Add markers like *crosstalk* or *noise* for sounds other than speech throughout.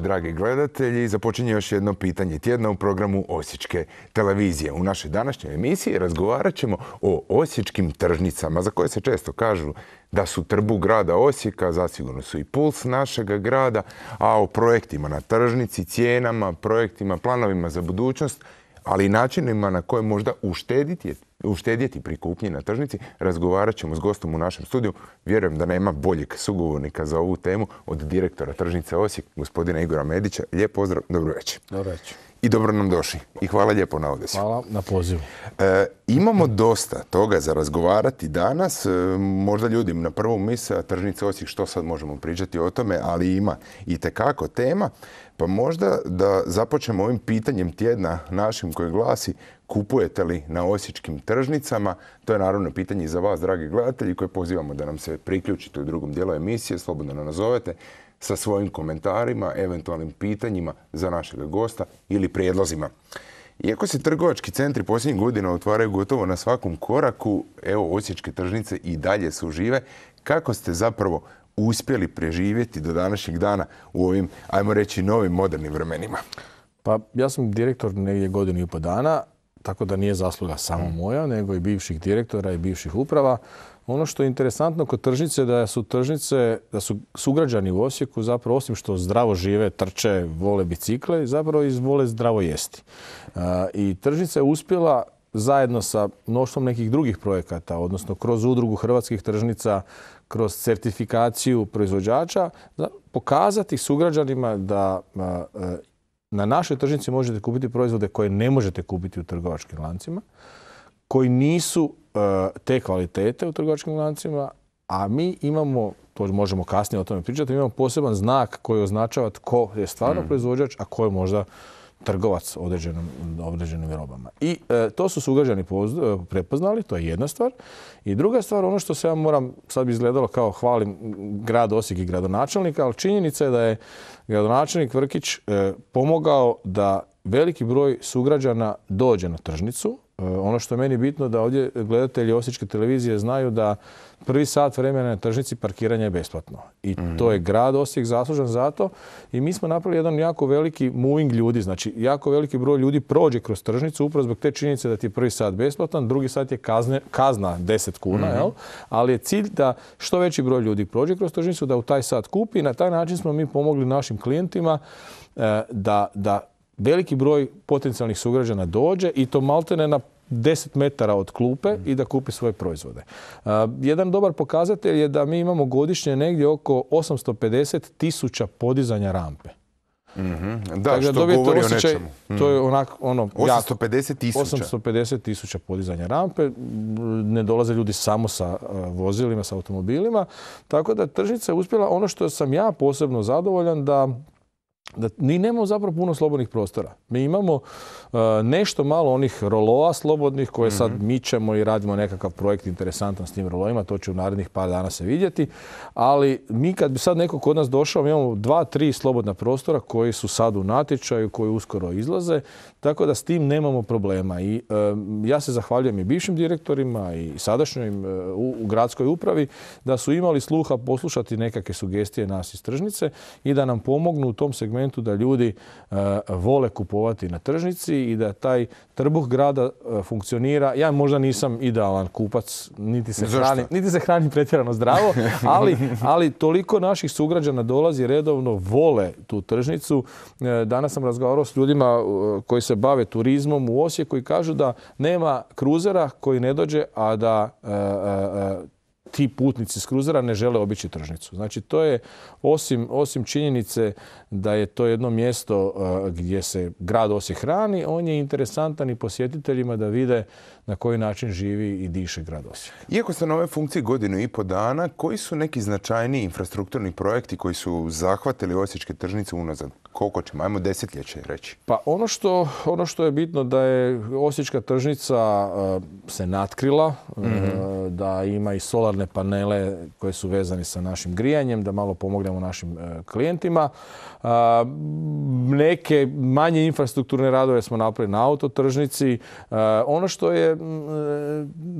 dragi gledatelji. Započinje još jedno pitanje tjedna u programu Osječke televizije. U našoj današnjoj emisiji razgovarat ćemo o osječkim tržnicama, za koje se često kažu da su trbu grada Osijeka, zasigurno su i puls našega grada, a o projektima na tržnici, cijenama, projektima, planovima za budućnost ali i načinima na koje možda uštediti, uštedjeti pri kupnji na tržnici. Razgovarat ćemo s gostom u našem studiju. Vjerujem da nema boljeg sugovornika za ovu temu od direktora tržnice Osijek, gospodina Igora Medića. Lijep pozdrav, dobro večer. Dobro i dobro nam došli. I hvala lijepo na ovdje. Hvala na pozivu. E, imamo dosta toga za razgovarati danas. E, možda ljudi na prvu misa tržnica Osijek što sad možemo pričati o tome, ali ima i tekako tema. Pa možda da započnemo ovim pitanjem tjedna našim koji glasi kupujete li na osječkim tržnicama? To je naravno pitanje i za vas, dragi gledatelji, koje pozivamo da nam se priključite u drugom dijelu emisije, slobodno nam nazovete sa svojim komentarima, eventualnim pitanjima za našeg gosta ili prijedlozima. Iako se trgovački centri posljednjih godina otvaraju gotovo na svakom koraku, evo osječke tržnice i dalje su žive, kako ste zapravo uspjeli preživjeti do današnjeg dana u ovim, ajmo reći, novim modernim vremenima? Pa ja sam direktor negdje godinu i po dana, tako da nije zasluga samo mm. moja, nego i bivših direktora i bivših uprava. Ono što je interesantno kod tržnice da su tržnice, da su sugrađani u Osijeku zapravo osim što zdravo žive, trče, vole bicikle, zapravo i vole zdravo jesti. I tržnica je uspjela zajedno sa mnoštvom nekih drugih projekata, odnosno kroz udrugu hrvatskih tržnica, kroz certifikaciju proizvođača, pokazati sugrađanima da na našoj tržnici možete kupiti proizvode koje ne možete kupiti u trgovačkim lancima, koji nisu e, te kvalitete u trgovačkim lancima, a mi imamo, to možemo kasnije o tome pričati, imamo poseban znak koji označava tko je stvarno mm. proizvođač, a tko je možda trgovac određenim, robama. I e, to su sugrađani e, prepoznali, to je jedna stvar. I druga stvar, ono što se ja moram, sad bi izgledalo kao hvalim grad Osijek i gradonačelnika, ali činjenica je da je gradonačelnik Vrkić e, pomogao da veliki broj sugrađana dođe na tržnicu. ono što je meni bitno da ovdje gledatelji Osječke televizije znaju da prvi sat vremena na tržnici parkiranje je besplatno. I mhm. to je grad Osijek zaslužan za to. I mi smo napravili jedan jako veliki moving ljudi. Znači, jako veliki broj ljudi prođe kroz tržnicu upravo zbog te činjenice da ti je prvi sat besplatan, drugi sat je kazna 10 kuna, mhm. ali je cilj da što veći broj ljudi prođe kroz tržnicu, da u taj sat kupi. I na taj način smo mi pomogli našim klijentima e, da, da veliki broj potencijalnih sugrađana dođe i to maltene na 10 metara od klupe i da kupi svoje proizvode. Uh, jedan dobar pokazatelj je da mi imamo godišnje negdje oko 850 tisuća podizanja rampe. Mhm. Da, što govori o nečemu. To je mhm. onak, ono, 850 tisuća. tisuća podizanja rampe. Ne dolaze ljudi samo sa uh, vozilima, sa automobilima. Tako da tržnica je uspjela ono što sam ja posebno zadovoljan da da mi nemamo zapravo puno slobodnih prostora. Mi imamo uh, nešto malo onih rolova slobodnih koje sad mhm. mičemo i radimo nekakav projekt interesantan s tim rolovima. To će u narednih par dana se vidjeti. Ali mi kad bi sad neko kod nas došao, mi imamo dva, tri slobodna prostora koji su sad u natječaju, koji uskoro izlaze. Tako da s tim nemamo problema. I um, ja se zahvaljujem i bivšim direktorima i sadašnjim um, u, u gradskoj upravi da su imali sluha poslušati nekakve sugestije nas iz tržnice i da nam pomognu u tom segmentu segmentu da ljudi e, vole kupovati na tržnici i da taj trbuh grada e, funkcionira. Ja možda nisam idealan kupac, niti se hranim, se hranim pretjerano zdravo, *laughs* ali, toliko naših sugrađana dolazi redovno vole tu tržnicu. E, danas sam razgovarao s ljudima koji se bave turizmom u Osijeku i kažu da nema kruzera koji ne dođe, a da ti putnici s kruzera ne žele obići tržnicu. Znači, to je, osim, osim činjenice da je to jedno mjesto uh, gdje se grad Osijek hrani, on je interesantan i posjetiteljima da vide na koji način živi i diše grad Osijek. Iako ste na ove funkciji godinu i po dana, koji su neki značajni infrastrukturni projekti koji su zahvatili Osječke tržnice unazad? Koliko ćemo? Ajmo desetljeće reći. Pa ono što, ono je bitno da je Osječka tržnica uh, se natkrila, uh, mhm. da ima i solarne panele koje su vezani sa našim grijanjem, da malo pomognemo našim klijentima neke manje infrastrukturne radove smo napravili na autotržnici. ono što je e,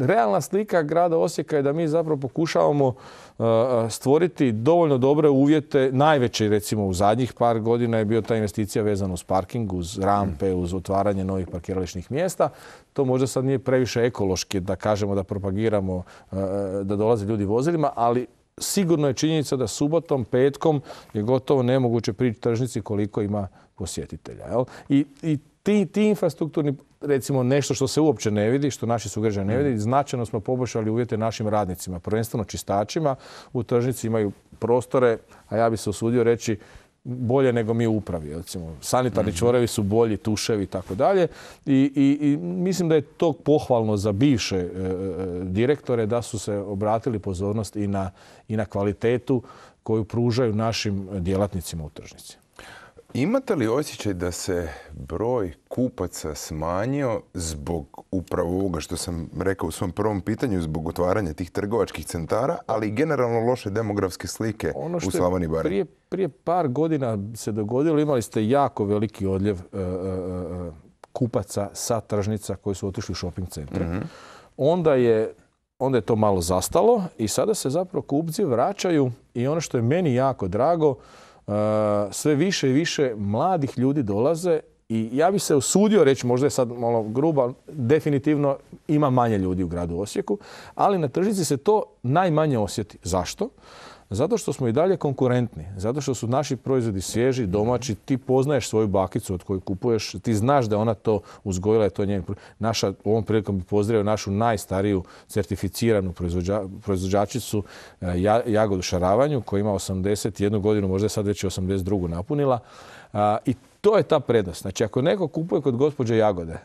realna slika grada Osijeka je da mi zapravo pokušavamo e, stvoriti dovoljno dobre uvjete. Najveći recimo u zadnjih par godina je bio ta investicija vezana uz parking, uz rampe, uz otvaranje novih parkirališnih mjesta. To možda sad nije previše ekološki da kažemo da propagiramo e, da dolaze ljudi vozilima, ali sigurno je činjenica da subotom, petkom je gotovo nemoguće prići tržnici koliko ima posjetitelja. I, ti, ti infrastrukturni, recimo nešto što se uopće ne vidi, što naši sugrađani ne mm. vidi, značajno smo poboljšali uvjete našim radnicima, prvenstveno čistačima. U tržnici imaju prostore, a ja bi se usudio reći bolje nego mi u upravi. Recimo, sanitarni mm čvorevi su bolji, tuševi i tako dalje. I mislim da je to pohvalno za bivše e, e, direktore da su se obratili pozornost i na, i na kvalitetu koju pružaju našim djelatnicima u tržnici. Imate li osjećaj da se broj kupaca smanjio zbog upravo ovoga što sam rekao u svom prvom pitanju, zbog otvaranja tih trgovačkih centara, ali i generalno loše demografske slike ono što u Slavoni Bari? Prije, prije par godina se dogodilo, imali ste jako veliki odljev e, e, e, kupaca sa tržnica koji su otišli u shopping centre. Mhm. Onda je onda je to malo zastalo i sada se zapravo kupci vraćaju i ono što je meni jako drago, sve više i više mladih ljudi dolaze i ja bih se usudio reći, možda je sad malo gruba, definitivno ima manje ljudi u gradu Osijeku, ali na tržnici se to najmanje osjeti. Zašto? Zato što smo i dalje konkurentni, zato što su naši proizvodi svježi, domaći, ti poznaješ svoju bakicu od koju kupuješ, ti znaš da ona to uzgojila, je to njen naša, u ovom prilikom bi pozdravio našu najstariju certificiranu proizvođačicu e, Jagodu Šaravanju koja ima 81 godinu, možda je sad već 82 napunila. I to je ta prednost. Znači, ako neko kupuje kod gospođe Jagode,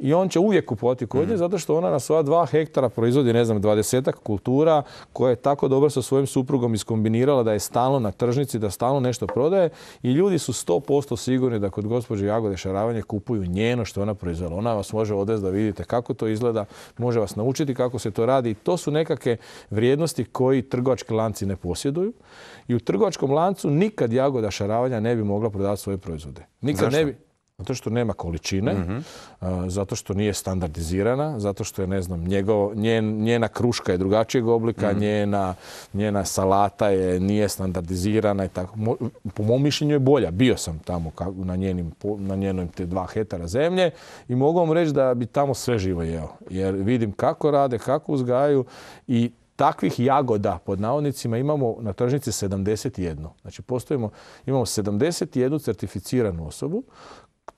i on će uvijek kupovati kod mm. zato što ona na svoja dva hektara proizvodi, ne znam, dvadesetak kultura koja je tako dobro sa svojim suprugom iskombinirala da je stalno na tržnici, da stalno nešto prodaje i ljudi su 100% sigurni da kod gospođe Jagode Šaravanje kupuju njeno što ona proizvela. Ona vas može odvesti da vidite kako to izgleda, može vas naučiti kako se to radi i to su nekakve vrijednosti koji trgovački lanci ne posjeduju i u trgovačkom lancu nikad Jagoda Šaravanja ne bi mogla prodati svoje proizvode. Nikad ne bi zato što nema količine, mhm. zato što nije standardizirana, zato što je, ne znam, njena kruška je drugačijeg oblika, mhm. njena, njena salata je, nije standardizirana i tako. po mom mišljenju je bolja. Bio sam tamo na, njenim, na te dva hetara zemlje i mogu vam reći da bi tamo sve živo jeo. Jer vidim kako rade, kako uzgajaju i takvih jagoda pod navodnicima imamo na tržnici 71. Znači postojimo, imamo 71 certificiranu osobu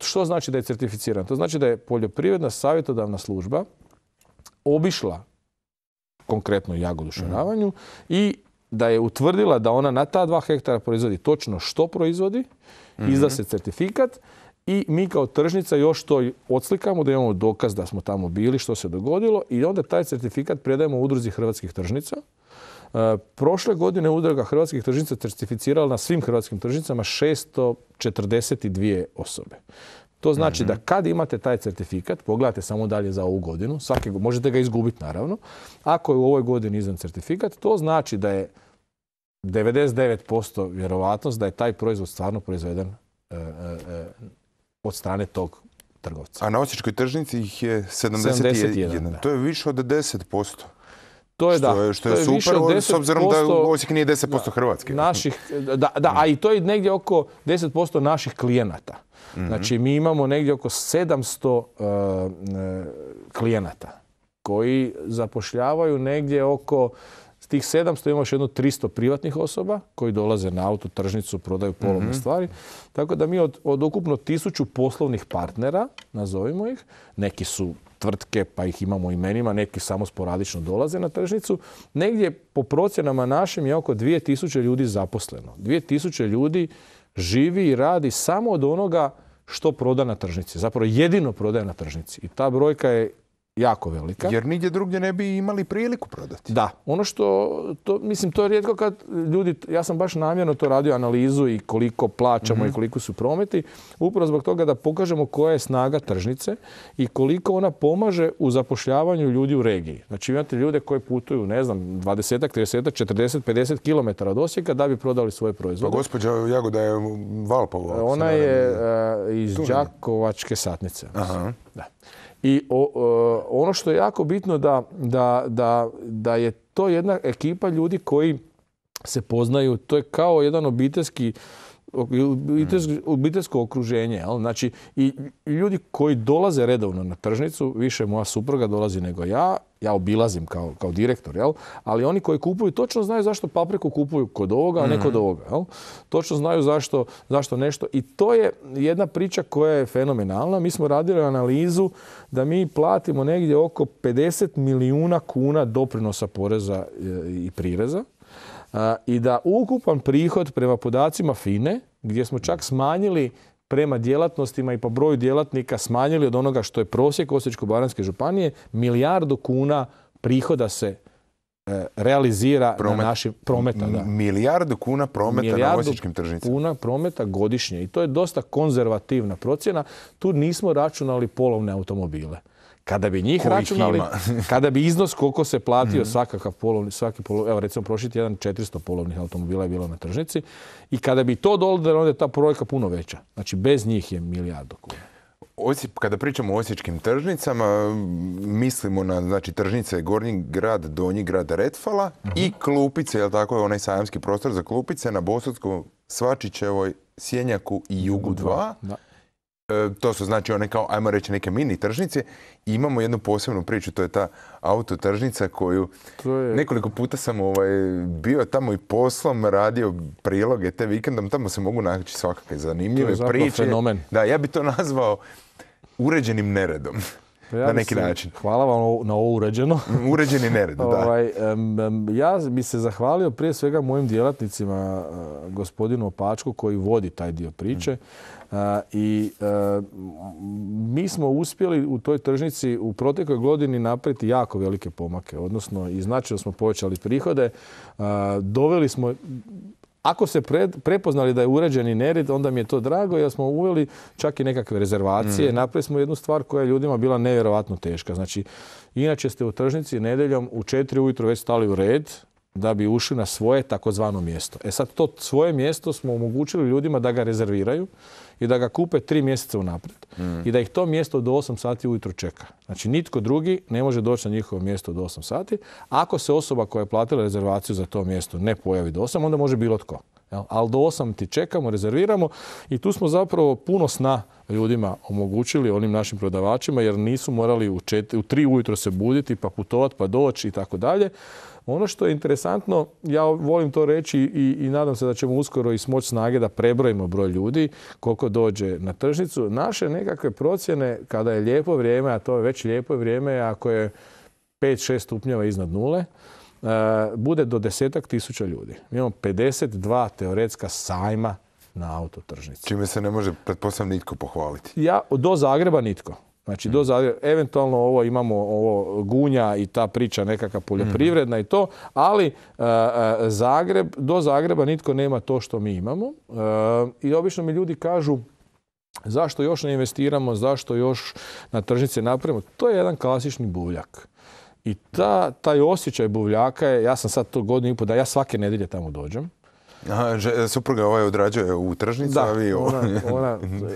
što znači da je certificiran? To znači da je poljoprivredna savjetodavna služba obišla konkretno jagodu mhm. šaravanju i da je utvrdila da ona na ta dva hektara proizvodi točno što proizvodi, izda mhm. se certifikat i mi kao tržnica još to odslikamo da imamo dokaz da smo tamo bili, što se dogodilo i onda taj certifikat predajemo udruzi hrvatskih tržnica E, prošle godine udruga hrvatskih tržnica certificirala na svim hrvatskim tržnicama 642 osobe. To znači da mhm. kad imate taj certifikat, pogledajte samo dalje za ovu godinu, svaki možete ga izgubiti naravno, ako je u ovoj godini izdan certifikat, to znači da je 99% vjerovatnost da je taj proizvod stvarno proizveden e, e, od strane tog trgovca. A na Osječkoj tržnici ih je 71. 71 to je više od 10%. To je, što je, što je, super, od s obzirom da Osijek nije 10% Naših, da, da, a i to je negdje oko 10% naših klijenata. Mhm. Znači, mi imamo negdje oko 700 e, e, klijenata koji zapošljavaju negdje oko tih 700 ima još jedno 300 privatnih osoba koji dolaze na auto, tržnicu, prodaju polovne mhm. stvari. Tako da mi od, od ukupno tisuću poslovnih partnera, nazovimo ih, neki su tvrtke, pa ih imamo imenima, neki samo sporadično dolaze na tržnicu. Negdje po procjenama našim je oko 2000 ljudi zaposleno. 2000 ljudi živi i radi samo od onoga što proda na tržnici. Zapravo jedino prodaje na tržnici. I ta brojka je jako velika. Jer nigdje drugdje ne bi imali priliku prodati. Da. Ono što, to, mislim, to je rijetko kad ljudi, ja sam baš namjerno to radio analizu i koliko plaćamo mhm. i koliko su prometi, upravo zbog toga da pokažemo koja je snaga tržnice i koliko ona pomaže u zapošljavanju ljudi u regiji. Znači imate ljude koji putuju, ne znam, 20, 30, 40, 50 km od Osijeka da bi prodali svoje proizvode. Pa gospođa Jagoda je Valpovo. Ona je e, iz Đakovačke satnice. Aha. Da. I ono što je jako bitno da, da, da, da je to jedna ekipa ljudi koji se poznaju. To je kao jedan obiteljski Mm. obiteljsko, okruženje. Znači, i ljudi koji dolaze redovno na tržnicu, više moja supruga dolazi nego ja, ja obilazim kao, kao direktor, jel? ali oni koji kupuju točno znaju zašto papriku kupuju kod ovoga, a ne kod mm. ovoga. Jel? Točno znaju zašto, zašto nešto. I to je jedna priča koja je fenomenalna. Mi smo radili analizu da mi platimo negdje oko 50 milijuna kuna doprinosa poreza e, i prireza i da ukupan prihod prema podacima FINE, gdje smo čak smanjili prema djelatnostima i po broju djelatnika smanjili od onoga što je prosjek Osječko-baranjske županije, milijardu kuna prihoda se e, realizira na našim prometa. Milijardu kuna prometa na osječkim tržnicama. kuna prometa godišnje. I to je dosta konzervativna procjena. Tu nismo računali polovne automobile. Kada bi njih računali, *laughs* kada bi iznos koliko se platio mhm. svakakav polovni, svaki polovni, evo recimo prošli tjedan 400 polovnih automobila je bilo na tržnici i kada bi to dolazilo, onda je ta brojka puno veća. Znači bez njih je milijardu kuna. kada pričamo o osječkim tržnicama, mislimo na znači, tržnice Gornji grad, Donji grad Retfala mhm. i Klupice, jel tako je onaj sajamski prostor za Klupice na Bosotskom, Svačićevoj, Sjenjaku i Jugu 2. E, to su znači one kao, ajmo reći, neke mini tržnice. I imamo jednu posebnu priču, to je ta autotržnica koju je... nekoliko puta sam ovaj, bio tamo i poslom, radio priloge te vikendom. Tamo se mogu naći svakakve zanimljive to je priče. Fenomen. Da, ja bi to *laughs* nazvao uređenim neredom. Pa ja na neki način. Hvala vam na ovo uređeno. *laughs* Mm, uređeni nered, da. Ovaj, ja bi se zahvalio prije svega mojim djelatnicima, e, gospodinu Opačku koji vodi taj dio priče. Mm. E, I e, mi smo uspjeli u toj tržnici u protekloj godini napraviti jako velike pomake. Odnosno, i značajno smo povećali prihode, doveli smo ako se prepoznali da je uređeni nered, onda mi je to drago jer smo uveli čak i nekakve rezervacije. Mm. Napravili smo jednu stvar koja je ljudima bila nevjerovatno teška. Znači, inače ste u tržnici nedeljom u četiri ujutro već stali u red da bi ušli na svoje takozvano mjesto. E sad, to svoje mjesto smo omogućili ljudima da ga rezerviraju i da ga kupe tri mjeseca unaprijed mm. i da ih to mjesto do 8 sati ujutro čeka. Znači nitko drugi ne može doći na njihovo mjesto do 8 sati. Ako se osoba koja je platila rezervaciju za to mjesto ne pojavi do 8, onda može bilo tko. Ali do 8 ti čekamo, rezerviramo i tu smo zapravo puno sna ljudima omogućili, onim našim prodavačima, jer nisu morali u, 3 tri ujutro se buditi, pa putovati, pa doći i tako dalje. Ono što je interesantno, ja volim to reći i, i nadam se da ćemo uskoro i smoći snage da prebrojimo broj ljudi koliko dođe na tržnicu. Naše nekakve procjene kada je lijepo vrijeme, a to je već lijepo vrijeme, ako je 5-6 stupnjeva iznad nule, e, bude do desetak tisuća ljudi. Mi imamo 52 teoretska sajma na autotržnici. Čime se ne može, pretpostavljam, nitko pohvaliti. Ja, do Zagreba nitko. Znači, do Zagreba, eventualno ovo imamo ovo gunja i ta priča nekakva poljoprivredna i to, ali e, e, Zagreb, do Zagreba nitko nema to što mi imamo. E, I obično mi ljudi kažu zašto još ne investiramo, zašto još na tržnice napravimo. To je jedan klasični buvljak. I taj osjećaj buvljaka je, ja sam sad to godinu i pol da ja svake nedelje tamo dođem supruga ovaj odrađuje u tržnicu, a *laughs*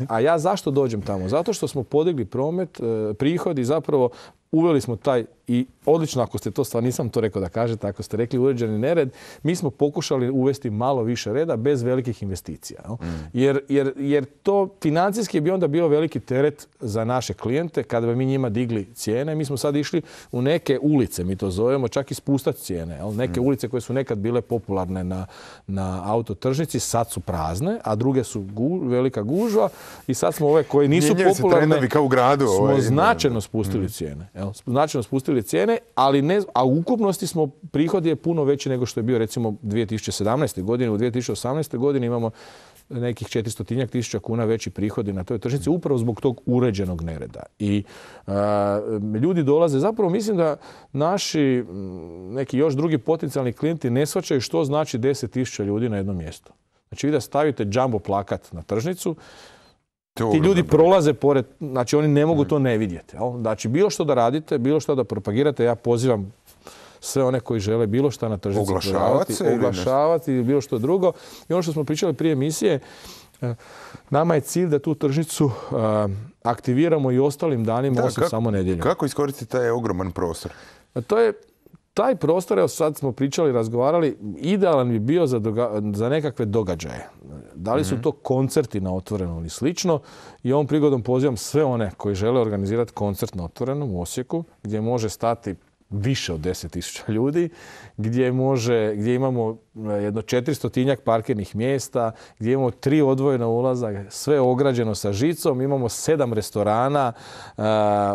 a ja zašto dođem tamo? Zato što smo podigli promet, e, prihod i zapravo uveli smo taj i odlično ako ste to, stvar nisam to rekao da kažete, ako ste rekli uređeni nered, mi smo pokušali uvesti malo više reda bez velikih investicija. Mm. Jer, jer, jer to financijski bi onda bio veliki teret za naše klijente kada bi mi njima digli cijene. Mi smo sad išli u neke ulice, mi to zovemo, čak i spustati cijene. jel, Neke mm. ulice koje su nekad bile popularne na, na autotržnici sad su prazne, a druge su velika gužva i sad smo ove koje nisu popularne, kao u gradu, smo ovaj, značajno spustili mm. cijene. Jel? Značajno spustili cijene, ali ne, a u ukupnosti smo, prihod je puno veći nego što je bio recimo 2017. godine. U 2018. godini imamo nekih 400 tisuća kuna veći prihodi na toj tržnici upravo zbog tog uređenog nereda. I ljudi dolaze, zapravo mislim da naši neki još drugi potencijalni klijenti ne shvaćaju što znači 10 tisuća ljudi na jednom mjestu. Znači vi da stavite jumbo plakat na tržnicu, ti ljudi prolaze pored, znači oni ne mogu to ne vidjeti. Znači bilo što da radite, bilo što da propagirate, ja pozivam sve one koji žele bilo što na tržnici oglašavati, oglašavati ili bilo što drugo. I ono što smo pričali prije emisije, e, nama je cilj da tu tržnicu e, aktiviramo i ostalim danima, osim samo nedjeljom. Kako iskoristiti taj ogroman prostor? To je taj prostor, evo sad smo pričali, razgovarali, idealan bi bio za, za nekakve događaje. Da li su mhm. to koncerti na otvorenom ili slično? I ovom prigodom pozivam sve one koji žele organizirati koncert na otvorenom u Osijeku, gdje može stati više od 10.000 ljudi, gdje, može, gdje imamo e, jedno 400 parkirnih mjesta, gdje imamo tri odvojena ulaza, sve ograđeno sa žicom, imamo sedam restorana, e,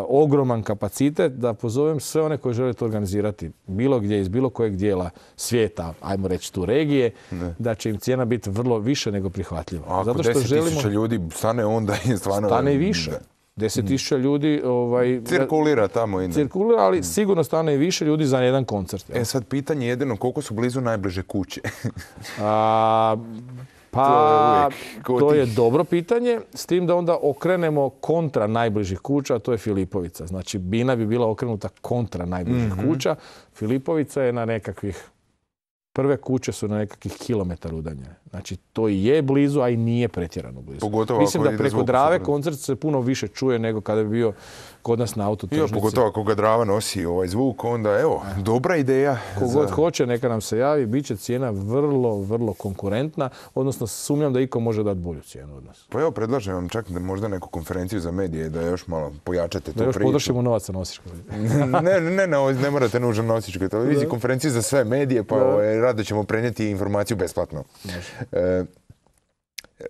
ogroman kapacitet da pozovem sve one koji žele to organizirati, bilo gdje, iz bilo kojeg dijela svijeta, ajmo reći tu regije, da će im cijena biti vrlo više nego prihvatljiva. ako Zato što ljudi stane onda i stvarno... Stane i više tisuća mm. ljudi... Ovaj, cirkulira tamo. Cirkulira, ali mm. sigurno stane i više ljudi za jedan koncert. E sad pitanje jedino, koliko su blizu najbliže kuće? *laughs* pa, to je, dobro pitanje, s tim da onda okrenemo kontra najbližih kuća, a to je Filipovica. Znači, Bina bi bila okrenuta kontra najbližih mhm. kuća. Filipovica je na nekakvih Prve kuće su na nekakvih kilometar udaljene. Znači, to i je blizu, a i nije pretjerano blizu. Mislim da preko Drave koncert se puno više čuje nego kada bi bio kod nas na auto Ja, Pogotovo ako ga drava nosi ovaj zvuk, onda evo, dobra ideja. Kogod za... hoće, neka nam se javi, bit će cijena vrlo, vrlo konkurentna, odnosno sumnjam da iko može dati bolju cijenu od nas. Pa evo, predlažem vam čak možda neku konferenciju za medije da još malo pojačate to priču. Da još podršimo na Osječkoj. *laughs* ne, ne, ne, ne morate nužno na Osječkoj televiziji, konferenciju za sve medije, pa ovaj, rado ćemo prenijeti informaciju besplatno. E,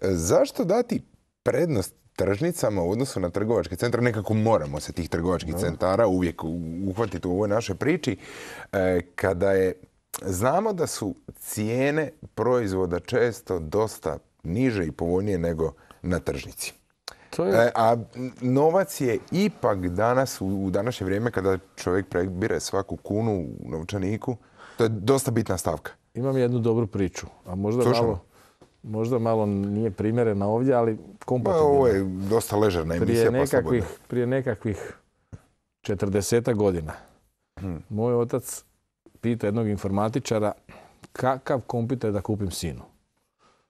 zašto dati prednost tržnicama u odnosu na trgovačke centre. Nekako moramo se tih trgovačkih centara uvijek uhvatiti u ovoj našoj priči. E, kada je Znamo da su cijene proizvoda često dosta niže i povoljnije nego na tržnici. E, a novac je ipak danas, u, današnje vrijeme kada čovjek prebire svaku kunu u novčaniku, to je dosta bitna stavka. Imam jednu dobru priču, a možda možda malo nije primjerena ovdje, ali kompatibilna. Ovo je dosta ležerna emisija, pa prije nekakvih, Prije nekakvih 40 godina hmm. moj otac pita jednog informatičara kakav je da kupim sinu.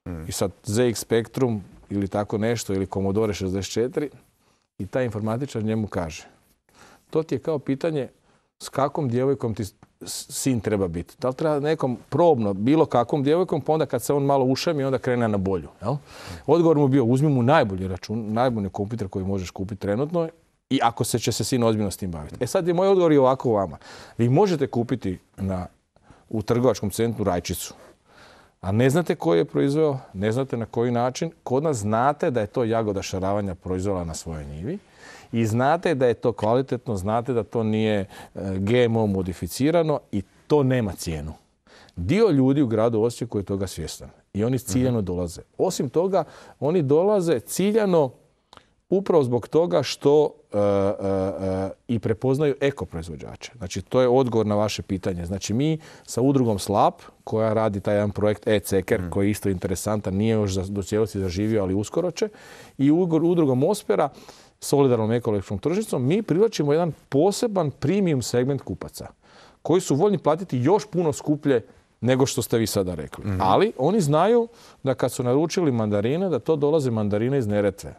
Hmm. I sad ZX Spectrum ili tako nešto, ili Commodore 64, i taj informatičar njemu kaže, to ti je kao pitanje s kakvom djevojkom ti sin treba biti. Da li treba nekom probno, bilo kakvom djevojkom, pa onda kad se on malo i onda krene na bolju. Jel? Odgovor mu bio, uzmi mu najbolji račun, najbolji kompjuter koji možeš kupiti trenutno i ako se će se sin ozbiljno s tim baviti. E sad je moj odgovor i ovako vama. Vi možete kupiti u trgovačkom centru rajčicu. A ne znate koji je proizveo, ne znate na koji način. Kod nas znate da je to jagoda šaravanja proizvela na svojoj njivi i znate da je to kvalitetno, znate da to nije e, GMO modificirano i to nema cijenu. Dio ljudi u gradu Osijeku je toga svjestan i oni mhm. ciljano dolaze. Osim toga, oni dolaze ciljano upravo zbog toga što e, e, i prepoznaju ekoproizvođače. Znači, to je odgovor na vaše pitanje. Znači, mi sa udrugom SLAP, koja radi taj jedan projekt e-ceker, mhm. koji je isto interesantan, nije još do cijelosti zaživio, ali uskoro će, i udrugom Ospera, solidarnom ekološkom tržnicom, mi privlačimo jedan poseban premium segment kupaca koji su voljni platiti još puno skuplje nego što ste vi sada rekli. Mhm. Ali oni znaju da kad su naručili mandarine, da to dolaze mandarine iz Neretve,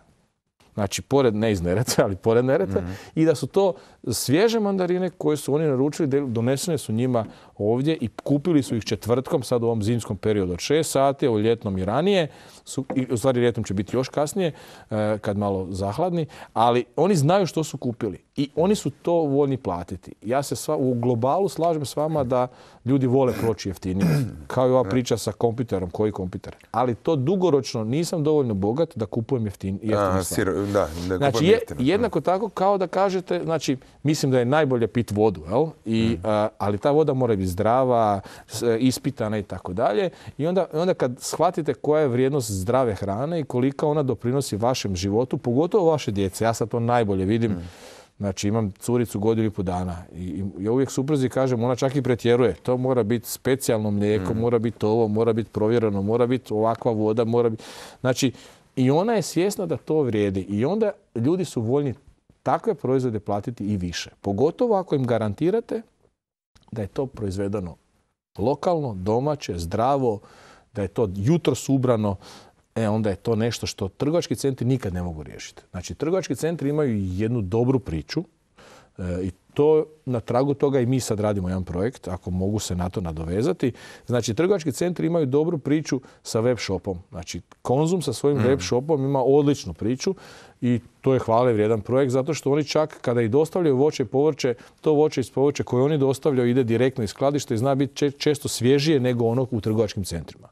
znači pored, ne iz Neretve, *laughs* ali pored Neretve, mhm. i da su to svježe mandarine koje su oni naručili, donesene su njima ovdje i kupili su ih četvrtkom, sad u ovom zimskom periodu od 6 sati, u ljetnom i ranije, su, i, u stvari ljetnom će biti još kasnije, e, kad malo zahladni, ali oni znaju što su kupili. I oni su to voljni platiti. Ja se sva, u globalu slažem s vama da ljudi vole proći jeftinije. Kao i ova priča sa kompiterom. koji kompiter? Ali to dugoročno nisam dovoljno bogat da kupujem jeftini, znači, jeftinu Da, da znači, jednako tako kao da kažete, znači, mislim da je najbolje pit vodu, jel? I, mm. ali ta voda mora biti zdrava, ispitana i tako dalje. I onda, onda kad shvatite koja je vrijednost zdrave hrane i kolika ona doprinosi vašem životu, pogotovo vaše djece. Ja sad to najbolje vidim. Mm. Znači imam curicu godinu i po dana i ja uvijek suprzi kažem, ona čak i pretjeruje. To mora biti specijalno mlijeko, mhm. mora biti ovo, mora biti provjereno, mora biti ovakva voda, mora biti... Znači i ona je svjesna da to vrijedi i onda ljudi su voljni takve proizvode platiti i više. Pogotovo ako im garantirate da je to proizvedeno lokalno, domaće, zdravo, da je to jutros ubrano, e onda je to nešto što trgovački centri nikad ne mogu riješiti. Znači, trgovački centri imaju jednu dobru priču e, i to na tragu toga i mi sad radimo jedan projekt, ako mogu se na to nadovezati. Znači, trgovački centri imaju dobru priču sa web shopom. Znači, Konzum sa svojim mm. web shopom ima odličnu priču i to je hvale vrijedan projekt zato što oni čak kada i dostavljaju voće i povrće, to voće i povrće koje oni dostavljaju ide direktno iz skladišta i zna biti često svježije nego ono u trgovačkim centrima.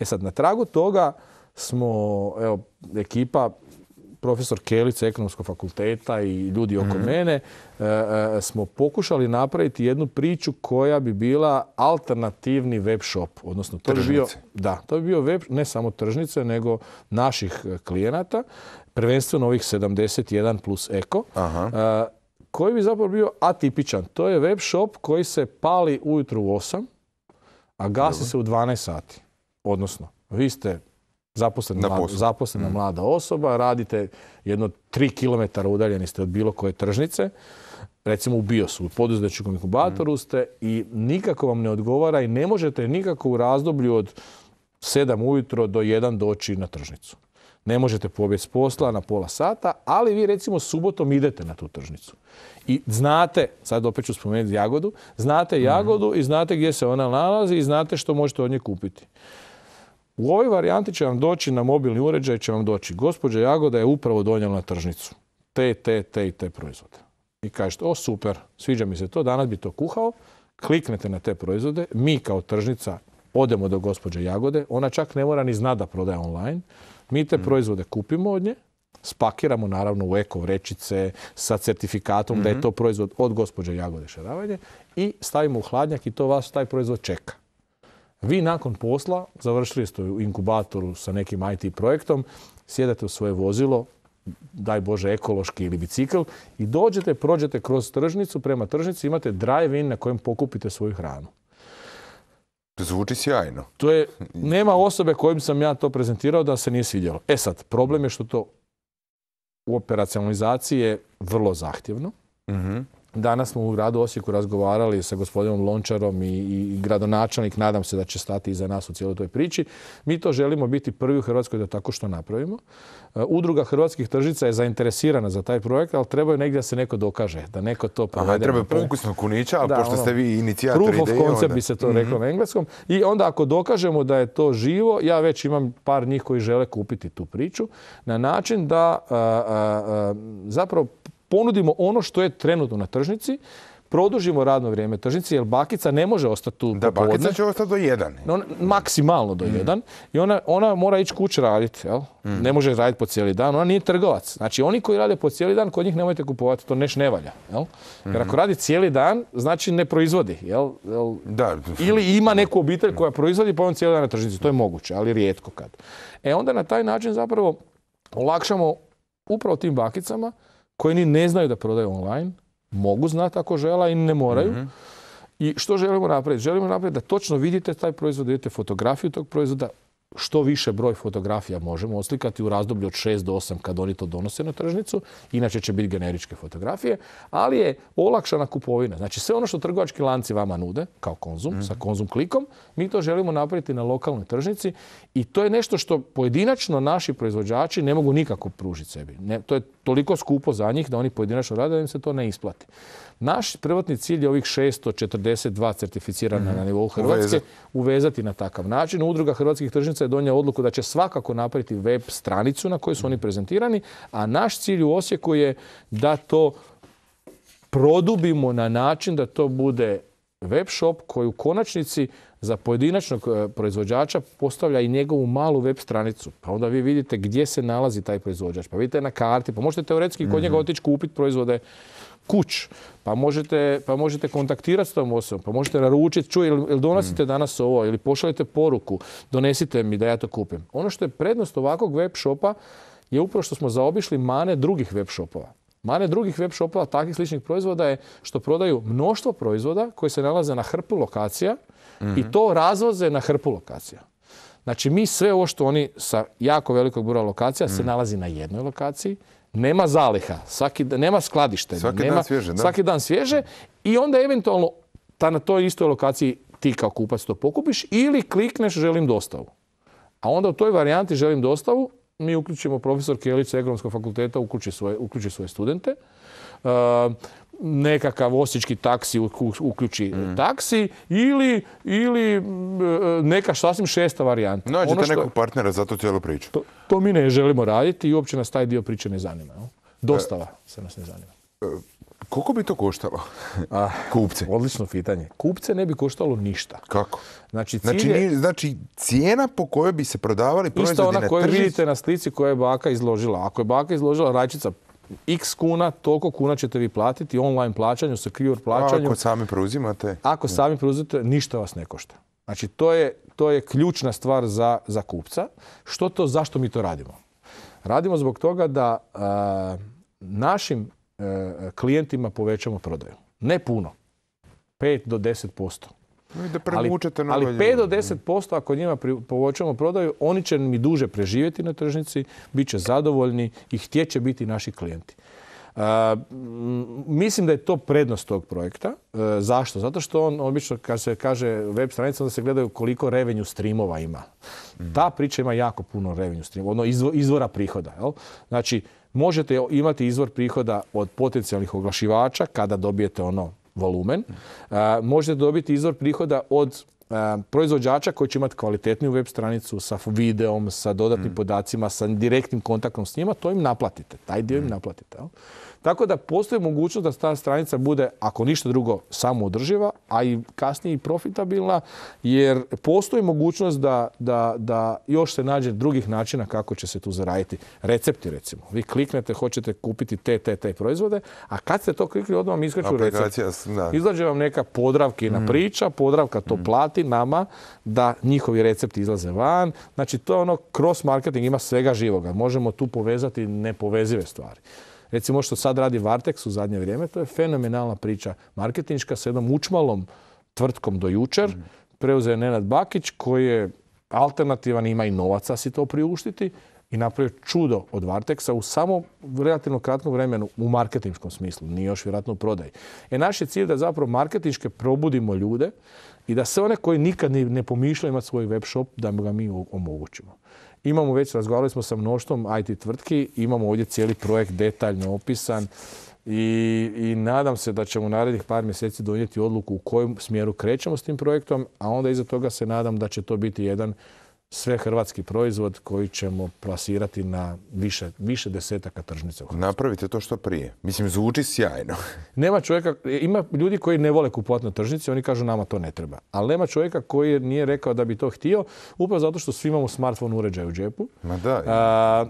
E sad, na tragu toga smo, evo, ekipa profesor Kelic ekonomskog fakulteta i ljudi oko mhm. mene, e, e, smo pokušali napraviti jednu priču koja bi bila alternativni web shop. Odnosno, to tržnice. bi bio, da, to bi bio web, ne samo tržnice, nego naših e, klijenata, prvenstveno ovih 71 plus eko, koji bi zapravo bio atipičan. To je web shop koji se pali ujutru u 8, a gasi se u 12 sati. Odnosno, vi ste zaposlena, mlada, zaposlena mm. mlada osoba, radite jedno tri km udaljeni ste od bilo koje tržnice, recimo u biosu, u poduzetničkom inkubatoru mm. ste i nikako vam ne odgovara i ne možete nikako u razdoblju od sedam ujutro do jedan doći na tržnicu. Ne možete pobjeći s posla na pola sata, ali vi recimo subotom idete na tu tržnicu. I znate, sad opet ću spomenuti jagodu, znate mhm. jagodu i znate gdje se ona nalazi i znate što možete od nje kupiti. U ovoj varijanti će vam doći na mobilni uređaj, će vam doći gospođa Jagoda je upravo donijela na tržnicu te, te, te i te proizvode. I kažete, o super, sviđa mi se to, danas bi to kuhao, kliknete na te proizvode, mi kao tržnica odemo do gospođe Jagode, ona čak ne mora ni zna da prodaje online, mi te mm. proizvode kupimo od nje, spakiramo naravno u eko vrećice sa certifikatom da je mm-hmm. to proizvod od gospođe Jagode Šeravanje i stavimo u hladnjak i to vas taj proizvod čeka. Vi nakon posla, završili ste u inkubatoru sa nekim IT projektom, sjedate u svoje vozilo, daj Bože ekološki ili bicikl i dođete, prođete kroz tržnicu, prema tržnici imate drive-in na kojem pokupite svoju hranu. Zvuči sjajno. To je, nema osobe kojim sam ja to prezentirao da se nije svidjelo. E sad, problem je što to u operacionalizaciji je vrlo zahtjevno. Mm Danas smo u gradu Osijeku razgovarali sa gospodinom Lončarom i, i gradonačelnik, nadam se da će stati iza nas u cijeloj toj priči. Mi to želimo biti prvi u Hrvatskoj da tako što napravimo. E, udruga hrvatskih tržica je zainteresirana za taj projekt, ali je negdje da se neko dokaže, da neko to provede. Ali treba pokusno kunića, ali pošto ono, ste vi inicijatori ideje... Proof of bi se to mhm. rekao na engleskom. I onda ako dokažemo da je to živo, ja već imam par njih koji žele kupiti tu priču na način da zapravo ponudimo ono što je trenutno na tržnici, produžimo radno vrijeme tržnici, jer bakica ne može ostati tu Da, bakica će ostati do jedan. maksimalno do mm. jedan. I ona, ona mora ići kući raditi. Jel? Mm. Ne može raditi po cijeli dan. Ona nije trgovac. Znači, oni koji rade po cijeli dan, kod njih nemojte kupovati. To neš ne valja. Jel? Jer mhm. ako radi cijeli dan, znači ne proizvodi. Jel? Jel? Da. Ili ima neku obitelj koja proizvodi, pa on cijeli dan na tržnici. To je moguće, ali rijetko kad. E onda na taj način zapravo olakšamo upravo tim bakicama koje ni ne znaju da prodaju online, mogu znati ako žele i ne moraju. Mhm. I što želimo napraviti? Želimo napraviti da točno vidite taj proizvod, vidite fotografiju tog proizvoda, što više broj fotografija možemo oslikati u razdoblju od 6 do 8 kad oni to donose na tržnicu, inače će biti generičke fotografije, ali je olakšana kupovina. Znači sve ono što trgovački lanci vama nude, kao konzum, sa mhm. konzum klikom, mi to želimo napraviti na lokalnoj tržnici i to je nešto što pojedinačno naši proizvođači ne mogu nikako pružiti sebi. to je toliko skupo za njih da oni pojedinačno rade da im se to ne isplati. Naš prvotni cilj je ovih 642 certificirana mhm. na nivou Hrvatske uvezati na takav način. Udruga Hrvatskih tržnica je donijela odluku da će svakako napraviti web stranicu na kojoj su oni mhm. prezentirani, a naš cilj u Osijeku je da to produbimo na način da to bude web shop koji u konačnici za pojedinačnog e, proizvođača postavlja i njegovu malu web stranicu. Pa onda vi vidite gdje se nalazi taj proizvođač. Pa vidite na karti, pa možete teoretski kod njega mhm. otići kupiti proizvode kuć, pa možete, pa možete kontaktirati s tom osobom, pa možete naručiti, čuj, ili donosite mm. danas ovo, ili pošaljete poruku, donesite mi da ja to kupim. Ono što je prednost ovakvog web shopa je upravo što smo zaobišli mane drugih web shopova. Mane drugih web shopova takvih sličnih proizvoda je što prodaju mnoštvo proizvoda koji se nalaze na hrpu lokacija i mhm. to razvoze na hrpu lokacija. Znači mi sve ovo što oni sa jako velikog broja lokacija se mhm. nalazi na jednoj lokaciji nema zaliha, svaki, nema skladište svaki, nema, dan svježe, svaki dan svježe i onda eventualno ta na toj istoj lokaciji ti kao kupac to pokupiš ili klikneš želim dostavu. A onda u toj varijanti želim dostavu mi uključimo profesor Kjelić sa ekonomskog fakulteta, uključi svoje, uključi svoje studente nekakav osječki taksi uključi mm. taksi ili, ili e, neka sasvim šesta varijanta. Nađete ono nekog partnera za to cijelu priču. To, mi ne želimo raditi i uopće nas taj dio priče ne zanima. Dostava se nas ne zanima. E, koliko bi to koštalo? A, *laughs* ah, Kupce. Odlično pitanje. Kupce ne bi koštalo ništa. Kako? Znači, znači, znači cijena po kojoj bi se prodavali proizvodi na ona koju vidite na slici koju je baka izložila. Ako je baka izložila rajčica x kuna, toliko kuna ćete vi platiti, online plaćanju, secure plaćanju. ako sami preuzimate? Ako sami preuzimate, ništa vas ne košta. Znači, to je, ključna stvar za, za kupca. Što to, zašto mi to radimo? Radimo zbog toga da našim e, klijentima povećamo prodaju. Ne puno. 5 do 10 posto ali, ali 5 do 10% ako njima povoćamo prodaju, oni će mi duže preživjeti na tržnici, bit će zadovoljni i htjeće biti naši klijenti. E, mislim da je to prednost tog projekta. E, zašto? Zato što on, obično kad se kaže web stranica, onda se gledaju koliko revenju streamova ima. da mhm. Ta priča ima jako puno revenju streamova, ono izvora prihoda. Jel? Znači, možete imati izvor prihoda od potencijalnih oglašivača kada dobijete ono volumen, možete dobiti izvor prihoda od proizvođača koji će imati kvalitetniju web stranicu sa videom, sa dodatnim mm. podacima, sa direktnim kontaktom s njima, to im naplatite. Taj dio im mm. naplatite. Tako da postoji mogućnost da ta stranica bude, ako ništa drugo, samoodrživa, a i kasnije i profitabilna, jer postoji mogućnost da, da, da još se nađe drugih načina kako će se tu zaraditi. Recepti, recimo. Vi kliknete, hoćete kupiti te, te, te proizvode, a kad ste to klikli, odmah vam iskaču recept. Izlađe vam neka podravkina mm. priča, podravka to mm. plati nama da njihovi recepti izlaze van. Znači, to je ono, cross marketing ima svega živoga. Možemo tu povezati nepovezive stvari. Recimo što sad radi Vartex u zadnje vrijeme, to je fenomenalna priča marketinška sa jednom učmalom tvrtkom do jučer. Preuzeo je Nenad Bakić koji je alternativan, ima i novaca si to priuštiti i napravio čudo od Vartexa u samo relativno kratkom vremenu u marketinškom smislu, nije još vjerojatno u prodaji. E naš je cilj da zapravo marketinjske probudimo ljude i da se one koji nikad ne pomišljaju imati svoj web shop, da ga mi omogućimo. Imamo već, razgovarali smo sa mnoštvom IT tvrtki, imamo ovdje cijeli projekt detaljno opisan i, i nadam se da ćemo u narednih par mjeseci donijeti odluku u kojem smjeru krećemo s tim projektom, a onda iza toga se nadam da će to biti jedan sve hrvatski proizvod koji ćemo plasirati na više, više desetaka tržnica u Hrvatskoj. Napravite to što prije. Mislim, zvuči sjajno. *laughs* nema čovjeka, ima ljudi koji ne vole kupovati na tržnici, oni kažu nama to ne treba. Ali nema čovjeka koji nije rekao da bi to htio, upravo zato što svi imamo smartphone uređaj u džepu. Ma da.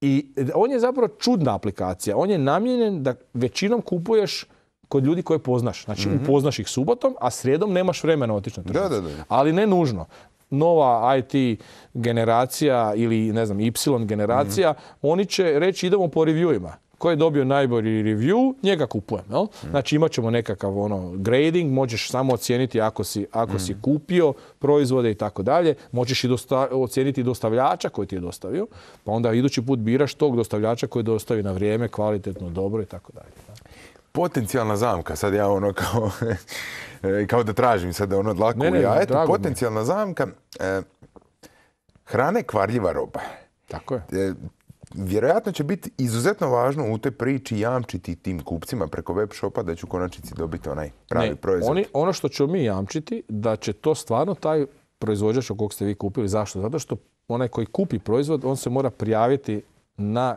I on je zapravo čudna aplikacija. On je namijenjen da većinom kupuješ kod ljudi koje poznaš. Znači, mhm. upoznaš ih subotom, a srijedom nemaš vremena otići na tržnicu. Da, da, da. Ali ne nužno nova IT generacija ili ne znam, Y generacija, mhm. oni će reći idemo po reviewima. Ko je dobio najbolji review, njega kupujem. Mhm. Znači imat ćemo nekakav ono, grading, možeš samo ocijeniti ako si, ako si mhm. kupio proizvode i tako dalje. Možeš i dosta, ocijeniti dostavljača koji ti je dostavio, pa onda idući put biraš tog dostavljača koji dostavi na vrijeme, kvalitetno, dobro i tako dalje potencijalna zamka, sad ja ono kao, *laughs* kao da tražim sad ono dlaku ne, ne, eto, potencijalna zamka, e, hrane kvarljiva roba. Tako je. E, vjerojatno će biti izuzetno važno u toj priči jamčiti tim kupcima preko web shopa da će u konačnici dobiti onaj pravi proizvod. Oni, ono što ćemo mi jamčiti da će to stvarno taj proizvođač kog ste vi kupili. Zašto? Zato što onaj koji kupi proizvod, on se mora prijaviti na,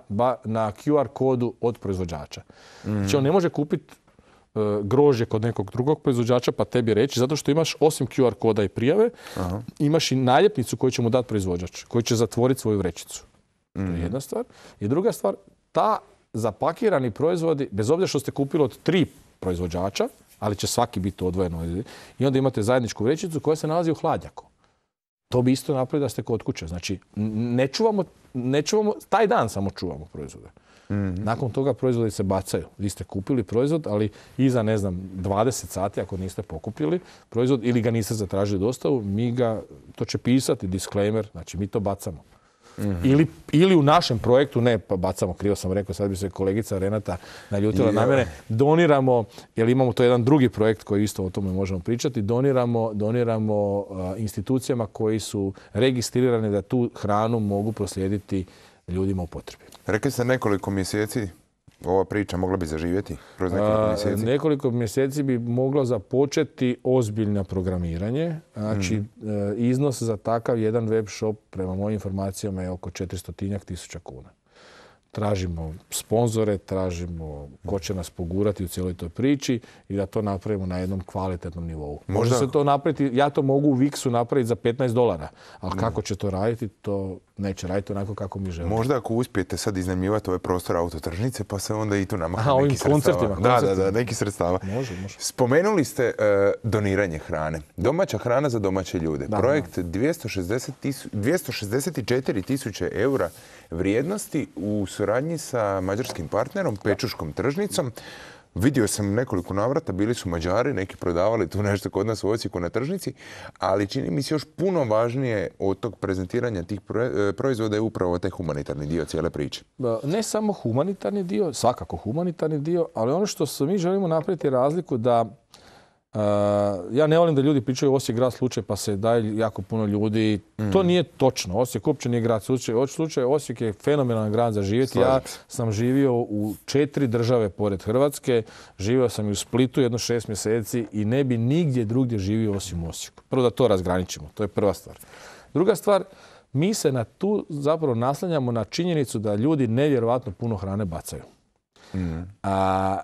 QR kodu od proizvođača. Znači on ne može kupiti e, grožje kod nekog drugog proizvođača pa tebi reći, zato što imaš osim QR koda i prijave, imaš i naljepnicu koju će mu dati proizvođač, koji će zatvoriti svoju vrećicu. To je mhm. jedna stvar. I druga stvar, ta zapakirani proizvodi, bez obzira što ste kupili od tri proizvođača, ali će svaki biti odvojeno. I onda imate zajedničku vrećicu koja se nalazi u hladnjaku to bi isto napravili da ste kod kuće. Znači, ne čuvamo, ne čuvamo, taj dan samo čuvamo proizvode. Mhm. Nakon toga proizvodi se bacaju. Vi ste kupili proizvod, ali iza, ne znam, 20 sati ako niste pokupili proizvod ili ga niste zatražili dostavu, mi ga, to će pisati, disclaimer, znači mi to bacamo. Mhm. Ili, u našem projektu, ne, pa bacamo, krivo sam rekao, sad bi se kolegica Renata naljutila na mene, doniramo, jer imamo to jedan drugi projekt koji isto o tome možemo pričati, doniramo, doniramo institucijama koji su registrirane da tu hranu mogu proslijediti ljudima u potrebi. Rekli ste nekoliko mjeseci ova priča mogla bi zaživjeti kroz nekoliko mjeseci? nekoliko mjeseci bi moglo započeti ozbiljno programiranje. Znači, mhm. e, iznos za takav jedan web shop, prema mojim informacijama, je oko 400 tisuća kuna tražimo sponzore, tražimo ko će nas pogurati u cijeloj toj priči i da to napravimo na jednom kvalitetnom nivou. Može se to napraviti, ja to mogu u VIX-u napraviti za 15 dolara, ali kako će to raditi, to neće raditi onako kako mi želimo. Možda ako uspijete sad iznajmljivati ove prostore autotržnice, pa se onda i tu nama neki sredstava. A, ovim koncertima. Da, da, da, neki sredstava. Može, može. Spomenuli ste e, doniranje hrane. Domaća hrana za domaće ljude. Projekt 264 tisuće eura vrijednosti u suradnji sa mađarskim partnerom, Pečuškom tržnicom. Vidio sam nekoliko navrata, bili su Mađari, neki prodavali tu nešto kod nas u Osijeku na tržnici, ali čini mi se još puno važnije od tog prezentiranja tih e, proizvoda je upravo taj humanitarni dio cijele priče. Ne samo humanitarni dio, svakako humanitarni dio, ali ono što mi želimo napraviti je razliku da Uh, ja ne volim da ljudi pričaju Osijek grad slučaj pa se daje jako puno ljudi. To mm. nije točno. Osijek uopće nije grad slučaj. slučaj Osijek je fenomenalan grad za živjeti. Ja sam živio u četiri države pored Hrvatske. Živio sam i u Splitu jedno šest mjeseci i ne bi nigdje drugdje živio osim u Osijeku. Prvo da to razgraničimo. To je prva stvar. Druga stvar, mi se na tu zapravo naslanjamo na činjenicu da ljudi nevjerojatno puno hrane bacaju. Mm. A,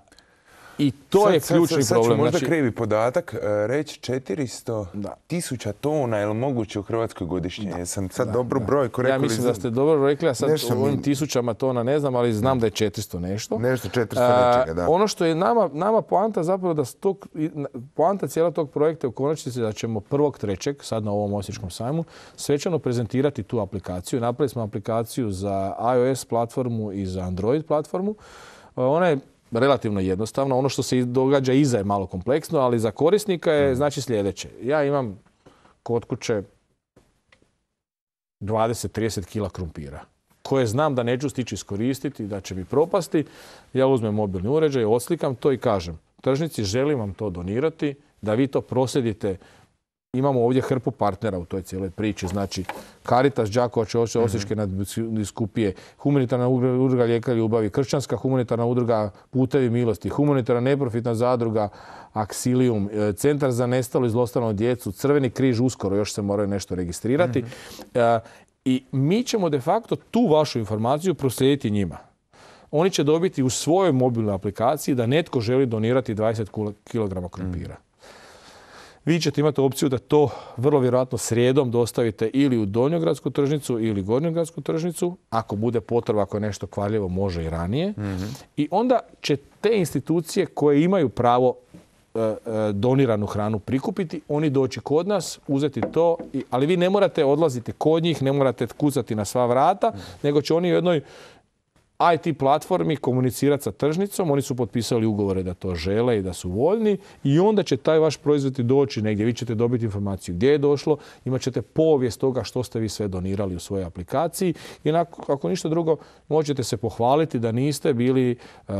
i to je ključni sad, problem. Sad možda znači- krivi podatak, e, reći 400 tisuća tona je li moguće u Hrvatskoj godišnje? Da. sam sad da, dobru Ja mislim da ste dobro rekli, a sad u ovim tisućama tona ne znam, ali znam da je 400 nešto. Nešto 400 nečega, da. Ono što je nama, poanta zapravo da poanta cijela tog projekta je u konačnici da ćemo prvog trećeg, sad na ovom Osječkom sajmu, svečano prezentirati tu aplikaciju. Napravili smo aplikaciju za iOS platformu i za Android platformu. E, ona je relativno jednostavno. Ono što se događa iza je malo kompleksno, ali za korisnika je mhm. znači sljedeće. Ja imam kod kuće 20-30 kila krumpira koje znam da neću stići iskoristiti, da će mi propasti. Ja uzmem mobilni uređaj, oslikam to i kažem tržnici želim vam to donirati, da vi to prosjedite imamo ovdje hrpu partnera u toj cijeloj priči. Znači, Karitas, Đakovače, mhm. Osječke nadbiskupije, humanitarna udruga Lijeka ljubavi, kršćanska humanitarna udruga Putevi milosti, humanitarna neprofitna zadruga Aksilium, e, Centar za nestalo i zlostavljeno djecu, Crveni križ uskoro, još se moraju nešto registrirati. Mhm. E, I mi ćemo de facto tu vašu informaciju proslijediti njima oni će dobiti u svojoj mobilnoj aplikaciji da netko želi donirati 20 kg krumpira. Vi ćete imati opciju da to vrlo vjerojatno srijedom dostavite ili u donjogradsku tržnicu ili gornjogradsku tržnicu. Ako bude potreba, ako je nešto kvaljivo, može i ranije. Mhm. I onda će te institucije koje imaju pravo e, e, doniranu hranu prikupiti, oni doći kod nas, uzeti to, ali vi ne morate odlaziti kod njih, ne morate kucati na sva vrata, mhm. nego će oni u jednoj IT platformi komunicirati sa tržnicom, oni su potpisali ugovore da to žele i da su voljni i onda će taj vaš proizvod doći negdje. Vi ćete dobiti informaciju gdje je došlo, imat ćete povijest toga što ste vi sve donirali u svojoj aplikaciji i ako ništa drugo možete se pohvaliti da niste bili e, e,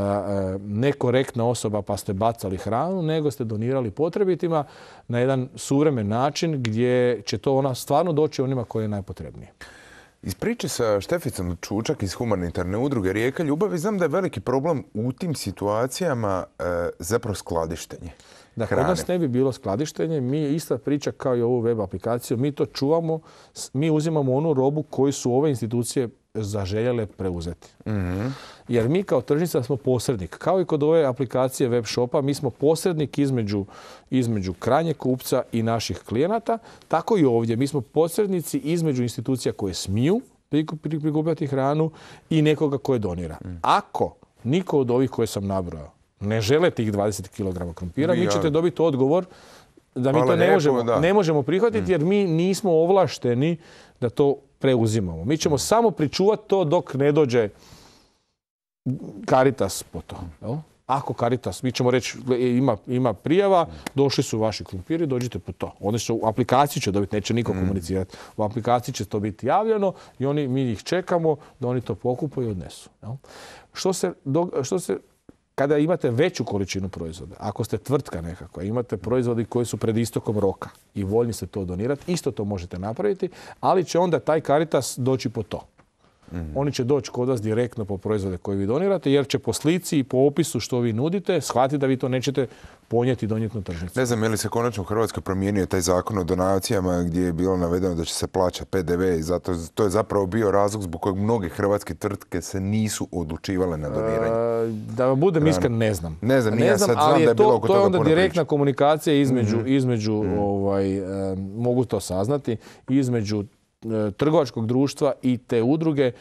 nekorektna osoba pa ste bacali hranu, nego ste donirali potrebitima na jedan suvremen način gdje će to ona stvarno doći onima koji je najpotrebnije. Iz priče sa Šteficom Čučak iz humanitarne udruge Rijeka Ljubavi znam da je veliki problem u tim situacijama e, zapravo skladištenje. Da, kod nas ne bi bilo skladištenje. Mi je ista priča kao i ovu web aplikaciju. Mi to čuvamo, mi uzimamo onu robu koju su ove institucije zaželjele preuzeti. Mhm. Jer mi kao tržnica smo posrednik. Kao i kod ove aplikacije web shopa, mi smo posrednik između, između krajnjeg kupca i naših klijenata. Tako i ovdje. Mi smo posrednici između institucija koje smiju prikupljati hranu i nekoga koje donira. Mm. Ako niko od ovih koje sam nabrojao ne žele tih 20 kg krompira, vi ćete dobiti odgovor da mi to ne možemo prihvatiti mm. jer mi nismo ovlašteni da to preuzimamo. Mi ćemo samo pričuvati to dok ne dođe Caritas po to. Ako Caritas, mi ćemo reći, e, ima, ima prijava, došli su vaši krumpiri, dođite po to. Oni su u aplikaciji će dobiti, neće niko mm. komunicirati. U aplikaciji će to biti javljeno i oni, mi ih čekamo da oni to pokupaju i odnesu. Što se, što se kada imate veću količinu proizvoda, ako ste tvrtka nekako, imate proizvodi koji su pred istokom roka i voljni ste to donirati, isto to možete napraviti, ali će onda taj karitas doći po to. Mhm. Oni će doći kod vas direktno po proizvode koje vi donirate, jer će po slici i po opisu što vi nudite shvatiti da vi to nećete ponijeti i donijeti na Ne znam, je li se konačno u Hrvatskoj promijenio taj zakon o donacijama gdje je bilo navedeno da će se plaća PDV i zato to je zapravo bio razlog zbog kojeg mnoge hrvatske tvrtke se nisu odlučivale na doniranje. E, da da budem iskren, ne znam. Ne znam, da je to, bilo oko je onda direktna komunikacija između, mhm. između mhm. ovaj, e, mogu to saznati, između E, trgovačkog društva i te udruge,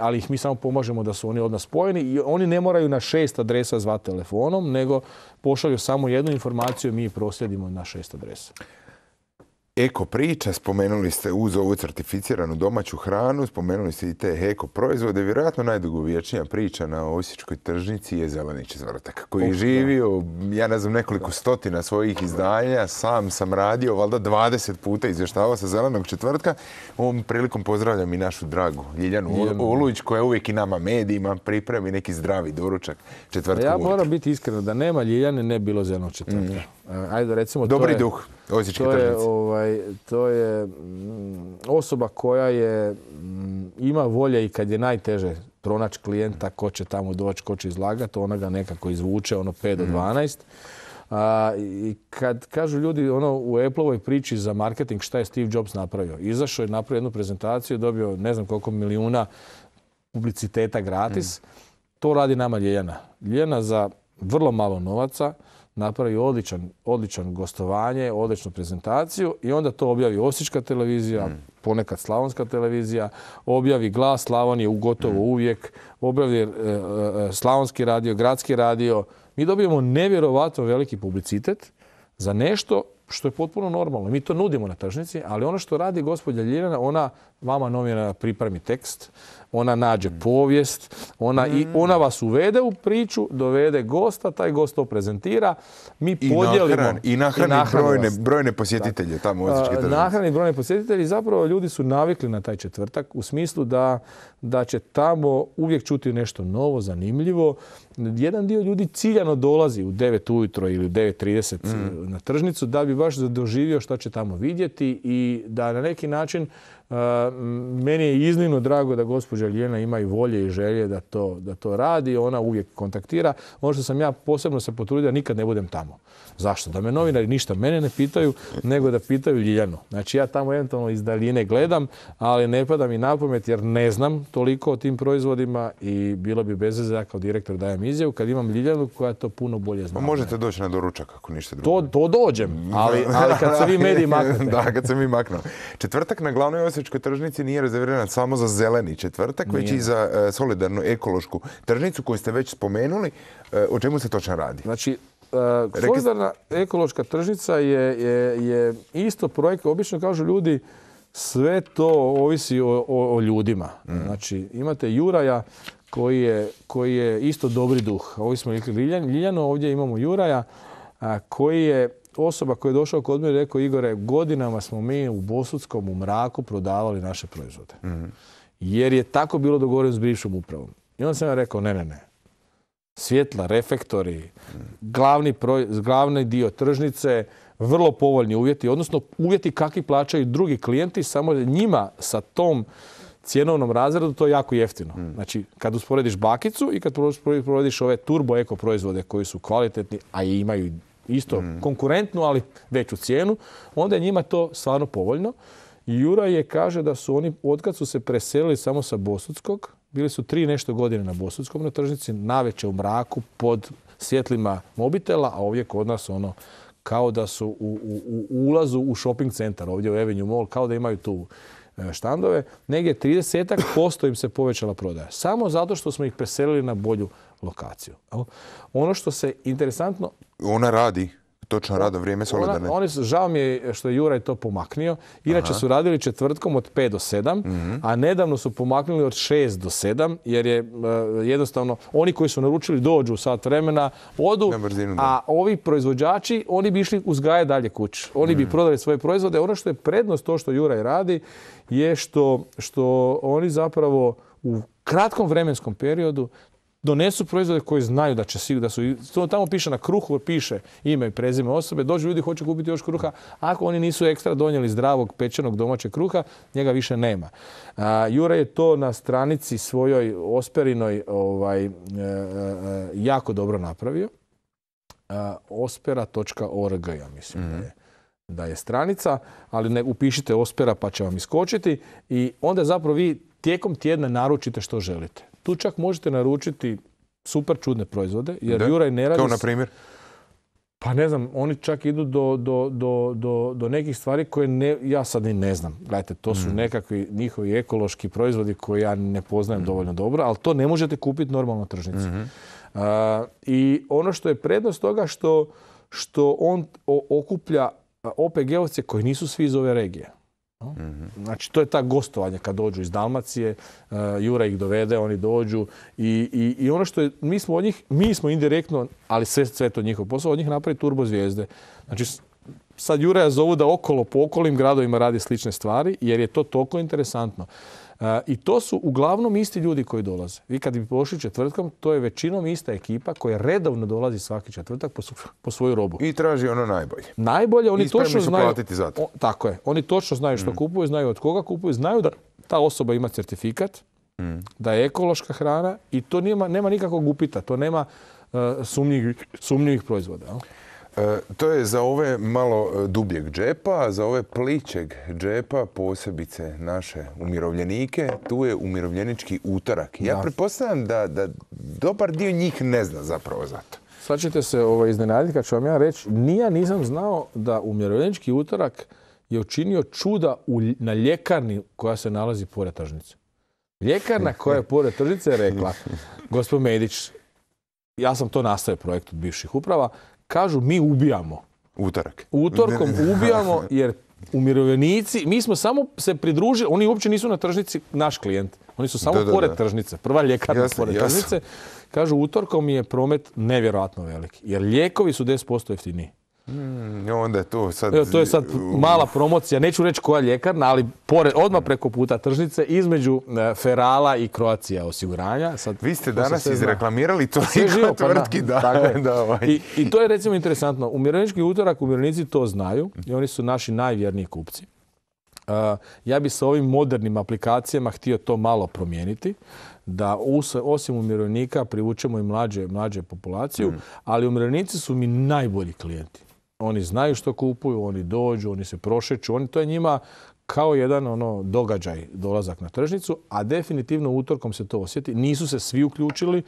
ali ih mi samo pomažemo da su oni od nas spojeni i oni ne moraju na šest adresa zvati telefonom, nego pošalju samo jednu informaciju i mi je proslijedimo na šest adresa eko priča, spomenuli ste uz ovu certificiranu domaću hranu, spomenuli ste i te eko proizvode. Vjerojatno najdugovječnija priča na Osječkoj tržnici je Zeleni četvrtak koji je živio, ja ne znam, nekoliko stotina svojih izdanja. Sam sam radio, valjda 20 puta izvještavao sa Zelenog četvrtka. Ovom prilikom pozdravljam i našu dragu Ljiljanu Olujić koja uvijek i nama medijima pripremi neki zdravi doručak četvrtka. Pa ja moram biti iskreno da nema Ljiljane ne bilo Zelenog četvrtka. Eh, ajde recimo... Dobri to duh to Je, ovaj, to je mm, osoba koja je, mm, ima volje i kad je najteže pronaći klijenta ko će tamo doći, ko će izlagati, ona ga nekako izvuče, ono 5 do 12. Mhm. A, I kad kažu ljudi ono u Apple-ovoj priči za marketing šta je Steve Jobs napravio. Izašao je napravio jednu prezentaciju, dobio ne znam koliko milijuna publiciteta gratis. Mhm. To radi nama ljena. Ljena za vrlo malo novaca napravi odličan, odličan gostovanje, odličnu prezentaciju i onda to objavi Osječka televizija, mm. ponekad Slavonska televizija, objavi glas Slavonije gotovo mm. uvijek, objavi e, e, Slavonski radio, Gradski radio. Mi dobijemo nevjerovatno veliki publicitet za nešto što je potpuno normalno. Mi to nudimo na tržnici, ali ono što radi gospođa Ljiljana, ona vama novina pripremi tekst, ona nađe mm. povijest, ona, i, mm. ona vas uvede u priču, dovede gosta, taj gost to prezentira, mi I podijelimo... I nahrani, brojne, posjetitelje tamo u Nahrani brojne posjetitelje i zapravo ljudi su navikli na taj četvrtak u smislu da, da će tamo uvijek čuti nešto novo, zanimljivo, jedan dio ljudi ciljano dolazi u 9 ujutro ili u 9.30 mm. na tržnicu da bi baš doživio što će tamo vidjeti i da na neki način meni je iznimno drago da gospođa Ljena ima i volje i želje da to, radi. Ona uvijek kontaktira. Ono što sam ja posebno se potrudio, nikad ne budem tamo. Zašto? Da me novinari ništa mene ne pitaju, nego da pitaju Ljiljanu. Znači ja tamo eventualno iz daljine gledam, ali ne pada mi na jer ne znam toliko o tim proizvodima i bilo bi bez veze da kao direktor dajem izjavu kad imam Ljiljanu koja to puno bolje zna. Pa možete doći na doručak ako ništa drugo. To, dođem, ali, kad se vi *laughs* mediji maknete. da, kad se mi Četvrtak na glavnoj Osječkoj tržnici nije rezervirana samo za zeleni četvrtak, već i za e, solidarnu ekološku tržnicu koju ste već spomenuli. E, o čemu se točno radi? Znači, e, solidarna ekološka tržnica je, isto projekt. Obično kažu ljudi, sve to ovisi o, ljudima. Mhm. Znači, imate Juraja koji je, isto dobri duh. Ovdje smo rekli Ljiljano, ovdje imamo Juraja koji je osoba koja je došla kod mene i rekao Igore, godinama smo mi u Bosudskom u mraku prodavali naše proizvode. Mhm. Jer je tako bilo dogovoreno s bivšom upravom. I onda sam ja rekao, ne, ne, ne. Svjetla, refektori, mhm. glavni, glavni dio tržnice, vrlo povoljni uvjeti, odnosno uvjeti kakvi plaćaju drugi klijenti, samo njima sa tom cjenovnom razredu to je jako jeftino. Mhm. Znači, kad usporediš bakicu i kad usporediš ove turbo eko proizvode koji su kvalitetni, a imaju isto mm. konkurentnu, ali veću cijenu, onda je njima to stvarno povoljno. Jura je kaže da su oni, otkad su se preselili samo sa Bosutskog, bili su tri nešto godine na Bosutskom na tržnici, naveče u mraku pod svjetlima mobitela, a ovdje kod nas ono kao da su u, u, u ulazu u shopping centar, ovdje u Avenue Mall, kao da imaju tu E, štandove, negdje 30% im se povećala prodaja. Samo zato što smo ih preselili na bolju lokaciju. Ono što se interesantno... Ona radi. Točno, rado vrijeme solidarne. Oni su, žao mi je što je Juraj to pomaknio. Inače su radili četvrtkom od 5 do 7, mhm. a nedavno su pomaknuli od 6 do 7, jer je e, jednostavno, oni koji su naručili dođu u sat vremena, odu, a ovi proizvođači, oni bi išli uzgajati dalje kući. Oni bi mhm. prodali svoje proizvode. Ono što je prednost to što Juraj radi je što, što oni zapravo u kratkom vremenskom periodu donesu proizvode koji znaju da će sigurno da su tamo piše na kruhu piše ime i prezime osobe, dođu ljudi hoće kupiti još kruha, ako oni nisu ekstra donijeli zdravog pečenog domaćeg kruha, njega više nema. A, Jura je to na stranici svojoj osperinoj ovaj e, e, e, jako dobro napravio. ospera.org ja mislim da mhm. je da je stranica, ali ne upišite ospera pa će vam iskočiti i onda zapravo vi tijekom tjedna naručite što želite. Tu čak možete naručiti super čudne proizvode. Jer da? Juraj ne radi... Kao na primjer? Pa ne znam, oni čak idu do, do, do, do nekih stvari koje ne, ja sad ni ne znam. Gledajte, to su mm. nekakvi njihovi ekološki proizvodi koje ja ne poznajem mm. dovoljno dobro, ali to ne možete kupiti normalno na tržnici. Uh, I ono što je prednost toga što, što on okuplja OPG-ovce koji nisu svi iz ove regije. Mhm. Znači, to je ta gostovanja kad dođu iz Dalmacije, e, Jura ih dovede, oni dođu i, ono što je, mi smo od njih, mi smo indirektno, ali sve, sve to njihov posao, od njih napravi turbo zvijezde. Znači, sad Juraja zovu da okolo po okolim gradovima radi slične stvari jer je to toliko interesantno. I to su uglavnom isti ljudi koji dolaze. Vi kad bi pošli četvrtkom, to je većinom ista ekipa koja redovno dolazi svaki četvrtak po, svoju robu. I traži ono najbolje. Najbolje, oni I točno znaju... platiti za to. tako je. Oni točno znaju što mm. kupuju, znaju od koga kupuju, znaju da ta osoba ima certifikat, mm. da je ekološka hrana i to nema, nikakvog upita, to nema e, sumnjivih proizvoda. E, to je za ove malo e, dubljeg džepa, a za ove pličeg džepa, posebice naše umirovljenike, tu je umirovljenički utorak. Ja pretpostavljam da, da dobar dio njih ne zna zapravo za to. Sad ćete se ovo ovaj, iznenaditi kad ću vam ja reći, nija nisam znao da umirovljenički utorak je učinio čuda na ljekarni koja se nalazi pored tržnice. Ljekarna koja je pored tržnice rekla, gospod Medić, ja sam to nastavio projekt od bivših uprava, Kažu mi ubijamo. Utorak. Utorkom ubijamo jer umirovljenici, mi smo samo se pridružili, oni uopće nisu na tržnici naš klijent. Oni su samo pored tržnice, prva ljekarna pored tržnice. Kažu utorkom je promet nevjerojatno veliki jer lijekovi su 10% jeftiniji. Mm, onda je to sad... to je sad mala promocija, neću reći koja ljekarna, ali odmah mm. preko puta tržnice između e, Ferala i Kroacija osiguranja. Vi ste danas izreklamirali to pa tvrtki. Ovaj. I, to je recimo interesantno. Umirovljenički utorak, umirovljenici to znaju i oni su naši najvjerniji kupci. E, ja bi sa ovim modernim aplikacijama htio to malo promijeniti da osim umirovljenika privučemo i mlađe, populaciju, mm. ali umirovljenici su mi najbolji klijenti. Oni znaju što kupuju, oni dođu, oni se prošeću. Oni, to je njima kao jedan ono događaj dolazak na tržnicu, a definitivno utorkom se to osjeti. Nisu se svi uključili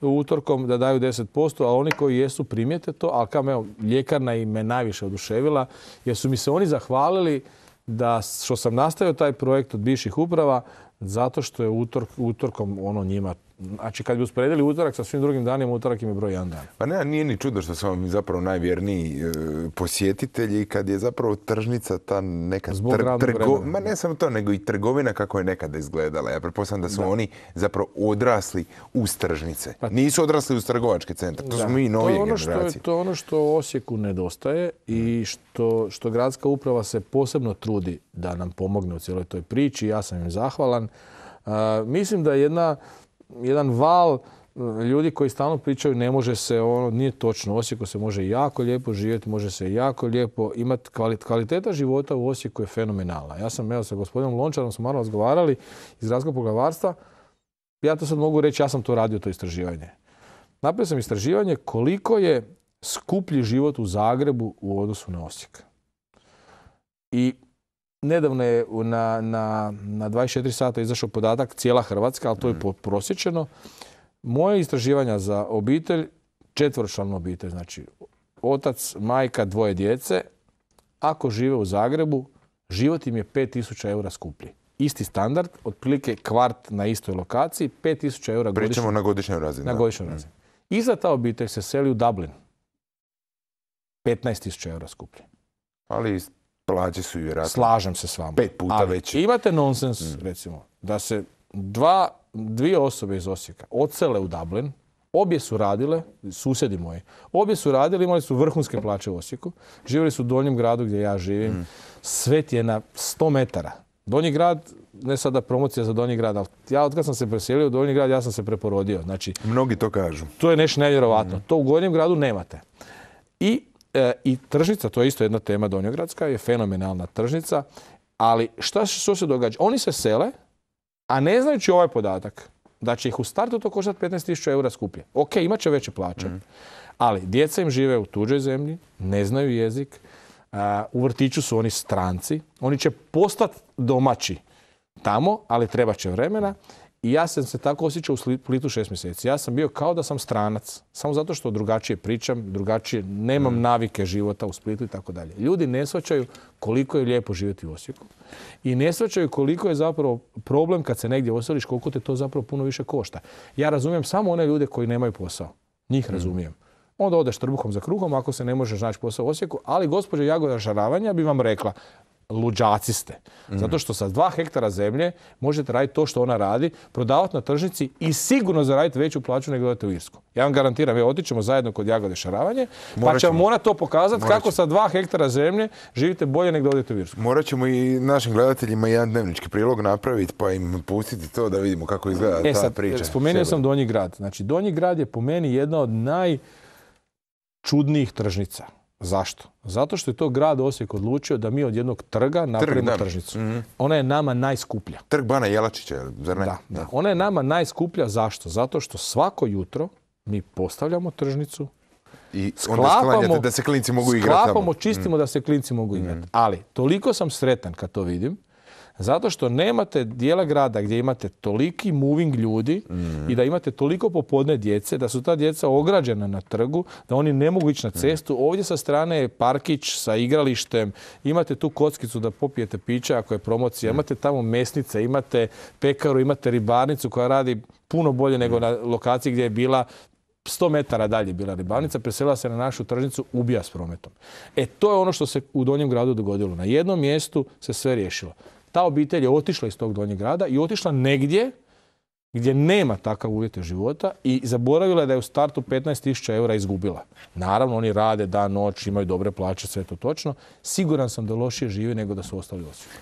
utorkom da daju 10%, a oni koji jesu primijete to, ali kao evo, ljekarna i me najviše oduševila, jer su mi se oni zahvalili da što sam nastavio taj projekt od bivših uprava, zato što je utorkom ono njima Znači, kad bi usporedili utorak sa svim drugim danima, utorak im je broj jedan dan. Pa ne, nije ni čudo što su vam zapravo najvjerniji e, posjetitelji kad je zapravo tržnica ta neka tr Ma ne samo to, nego i trgovina kako je nekada izgledala. Ja prepostavljam da su oni zapravo odrasli uz tržnice. Pa- Nisu odrasli uz trgovački centar. To smo i novije to ono što Je, to je ono što Osijeku nedostaje i mm. što, gradska uprava se posebno trudi da nam pomogne u cijeloj toj priči. Ja sam im zahvalan. mislim da jedna jedan val e, ljudi koji stalno pričaju ne može se, ono, nije točno. U Osijeku se može jako lijepo živjeti, može se jako lijepo imati. kvaliteta života u Osijeku je fenomenalna. Ja sam, evo, sa gospodinom Lončarom smo malo razgovarali iz Gradskog poglavarstva. Ja to sad mogu reći, ja sam to radio, to istraživanje. Napravio sam istraživanje koliko je skuplji život u Zagrebu u odnosu na Osijek. I Nedavno je na, na, na 24 sata izašao podatak cijela Hrvatska, ali to je mm. prosječeno. Moje istraživanja za obitelj, četvršalnu obitelj, znači otac, majka, dvoje djece, ako žive u Zagrebu, život im je 5000 eura skuplji. Isti standard, otprilike kvart na istoj lokaciji, 5000 eura godišnje. Pričamo na godišnjoj razini. Na godišnjoj razini. Mm. Iza ta obitelj se seli u Dublin. 15.000 eura skuplje. Ali plaće su vjerojatno. Slažem se s vama. Pet puta Ali imate nonsens, mm. recimo, da se dva, dvije osobe iz Osijeka ocele u Dublin, obje su radile, susjedi moji, obje su radile, imali su vrhunske plaće u Osijeku, živjeli su u Donjem gradu gdje ja živim, mm. svet je na 100 metara. Donji grad, ne sada promocija za Donji grad, ali ja otkad sam se preselio u Donji grad, ja sam se preporodio. Znači, Mnogi to kažu. To je nešto nevjerovatno. Mm. To u Gornjem gradu nemate. I E, I tržnica, to je isto jedna tema Donjogradska, je fenomenalna tržnica. Ali šta, što se događa? Oni se sele, a ne znajući ovaj podatak, da će ih u startu to koštati 15.000 eura skuplje. Ok, imat će veće plaće. Mhm. Ali djeca im žive u tuđoj zemlji, ne znaju jezik, e, u vrtiću su oni stranci. Oni će postati domaći tamo, ali treba će vremena. I ja sam se tako osjećao u Splitu šest mjeseci. Ja sam bio kao da sam stranac. Samo zato što drugačije pričam, drugačije nemam mm. navike života u Splitu i tako dalje. Ljudi ne shvaćaju koliko je lijepo živjeti u Osijeku. I ne shvaćaju koliko je zapravo problem kad se negdje osjeliš, koliko te to zapravo puno više košta. Ja razumijem samo one ljude koji nemaju posao. Njih mm. razumijem. Onda odeš trbuhom za kruhom ako se ne možeš naći posao u Osijeku. Ali gospođa Jagoda Šaravanja bi vam rekla luđaci ste. Zato što sa dva hektara zemlje možete raditi to što ona radi, prodavati na tržnici i sigurno zaraditi veću plaću nego odete u Irsku. Ja vam garantiram, ja otićemo zajedno kod Jagode Šaravanje, pa vam ona to pokazati kako sa dva hektara zemlje živite bolje nego odete u Irsku. Morat ćemo i našim gledateljima jedan dnevnički prilog napraviti pa im pustiti to da vidimo kako izgleda E ta priča. spomenuo sam Donji grad. Znači, Donji grad je po meni jedna od najčudnijih tržnica. Zašto? Zato što je to grad Osijek odlučio da mi od jednog trga napravimo Trg, tržnicu. Mhm. Ona je nama najskuplja. Trg Bana Jelačića, Da, Ona je nama najskuplja. Zašto? Zato što svako jutro mi postavljamo tržnicu. I sklapamo, da se klinci mogu igrati. Sklapamo, čistimo mhm. da se klinci mogu igrati. Mhm. Ali toliko sam sretan kad to vidim zato što nemate dijela grada gdje imate toliki moving ljudi i da imate toliko popodne djece, da su ta djeca ograđena na trgu, da oni ne mogu ići na cestu. Ovdje sa strane je parkić sa igralištem, imate tu kockicu da popijete pića ako je promocija, imate tamo mesnice, imate pekaru, imate ribarnicu koja radi puno bolje nego na lokaciji gdje je bila 100 metara dalje bila ribarnica, preselila se na našu tržnicu, ubija s prometom. E to je ono što se u Donjem gradu dogodilo. Na jednom mjestu se sve riješilo ta obitelj je otišla iz tog donjeg grada i otišla negdje gdje nema takav uvjete života i zaboravila je da je u startu 15.000 eura izgubila. Naravno, oni rade dan, noć, imaju dobre plaće, sve to točno. Siguran sam da lošije žive nego da su ostali osvijek.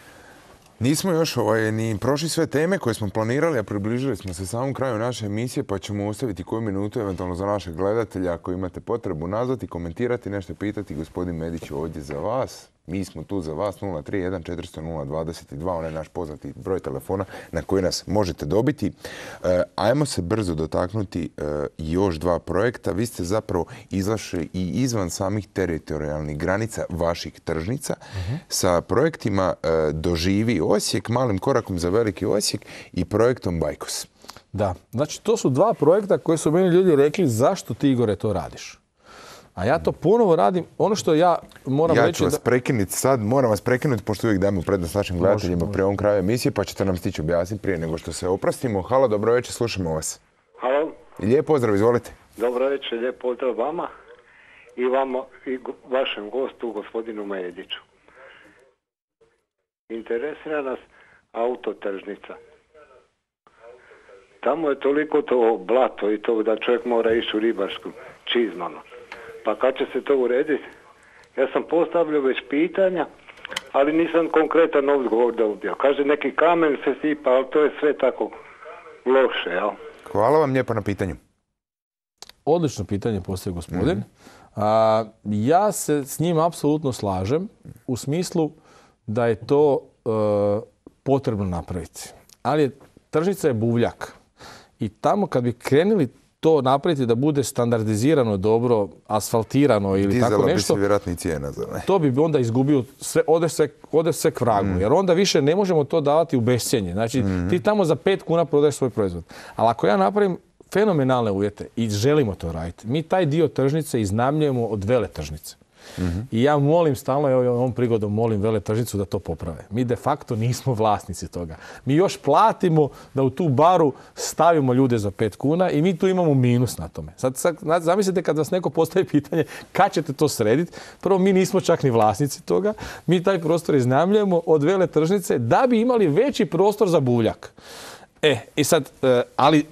Nismo još ovaj, ni prošli sve teme koje smo planirali, a približili smo se samom kraju naše emisije, pa ćemo ostaviti koju minutu eventualno za naše gledatelja. Ako imate potrebu nazvati, komentirati, nešto pitati, gospodin Medić ovdje za vas. Mi smo tu za vas 031 400 022, onaj naš poznati broj telefona na koji nas možete dobiti. E, ajmo se brzo dotaknuti e, još dva projekta. Vi ste zapravo izašli i izvan samih teritorijalnih granica vaših tržnica mhm. sa projektima e, Doživi Osijek, Malim korakom za Veliki Osijek i projektom Bajkos. Da, znači to su dva projekta koje su meni ljudi rekli zašto ti Igore to radiš. A ja to ponovo radim. Ono što ja moram reći... Ja ću vas prekinuti sad, moram vas prekinuti, pošto uvijek dajemo prednost našim gledateljima pri ovom kraju emisije, pa ćete nam stići objasniti prije nego što se oprastimo. Halo, dobro večer, slušamo vas. Halo. Lijep pozdrav, izvolite. Dobro večer, lijep pozdrav vama i, vama, i vašem gostu, gospodinu Majediću. Interesira nas autotržnica. Tamo je toliko to blato i to da čovjek mora ići u ribarsku čizmanost. Pa kad će se to urediti? Ja sam postavljao već pitanja, ali nisam konkretan odgovor Kaže neki kamen se sipa, ali to je sve tako loše. Hvala vam lijepo na pitanju. Odlično pitanje postoje gospodin. Mhm. A, ja se s njim apsolutno slažem u smislu da je to e, potrebno napraviti. Ali tržnica je buvljak. I tamo kad bi krenuli to napraviti da bude standardizirano dobro, asfaltirano ili tako nešto. bi To bi onda izgubio, sve, ode, sve, ode sve k vragu. Mm. Jer onda više ne možemo to davati u besjenje. Znači, mm. ti tamo za pet kuna prodaješ svoj proizvod. Ali ako ja napravim fenomenalne uvjete i želimo to raditi, mi taj dio tržnice iznamljujemo od vele tržnice. I ja molim stalno, evo ovom prigodom molim veletržnicu da to poprave. Mi de facto nismo vlasnici toga. Mi još platimo da u tu baru stavimo ljude za pet kuna i mi tu imamo minus na tome. Sad, zamislite kad vas neko postavi pitanje kad ćete to srediti. Prvo, mi nismo čak ni vlasnici toga. Mi taj prostor iznajmljujemo od tržnice da bi imali veći prostor za buvljak. E, i sad, e, ali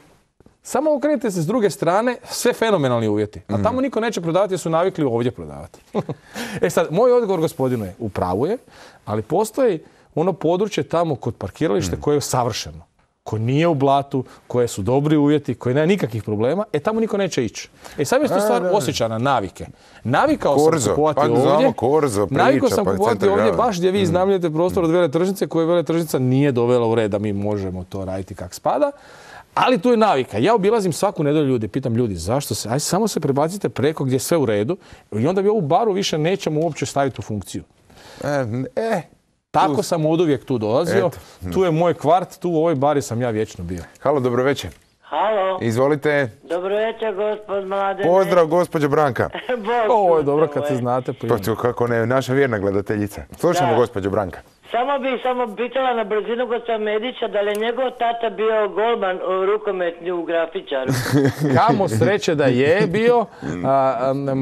samo okrenite se s druge strane, sve fenomenalni uvjeti. A mhm. tamo niko neće prodavati jer su navikli ovdje prodavati. *laughs* e sad, moj odgovor gospodinu je, upravo je, ali postoji ono područje tamo kod parkiralište mhm. koje je savršeno koje nije u blatu, koje su dobri uvjeti, koje nema nikakvih problema, e tamo niko neće ići. E sad je stvar osjećana, navike. Navikao sam kupovati pa ovdje, korzo, navikao sam pa kupovati ovdje baš gdje vi mhm. znamljete prostor od vele tržnice koje vele tržnica nije dovela u red da mi možemo to raditi kak spada. Ali tu je navika. Ja obilazim svaku nedelju ljude, pitam ljudi zašto se, aj samo se prebacite preko gdje je sve u redu i onda bi ovu baru više nećemo uopće staviti u funkciju. E, e Tako sam od uvijek tu dolazio. Tu je moj kvart, tu u ovoj bari sam ja vječno bio. Halo, dobro večer. Halo. Izvolite. Dobro večer, gospod Mladene. Pozdrav, gospođo Branka. *laughs* Ovo je dobro kad se znate. Pa kako ne, naša vjerna gledateljica. Slušamo, gospođa Branka. Samo bi samo pitala na brzinu gosta Medića da li je njegov tata bio golman rukometni u grafičaru. *laughs* Kamo sreće da je bio.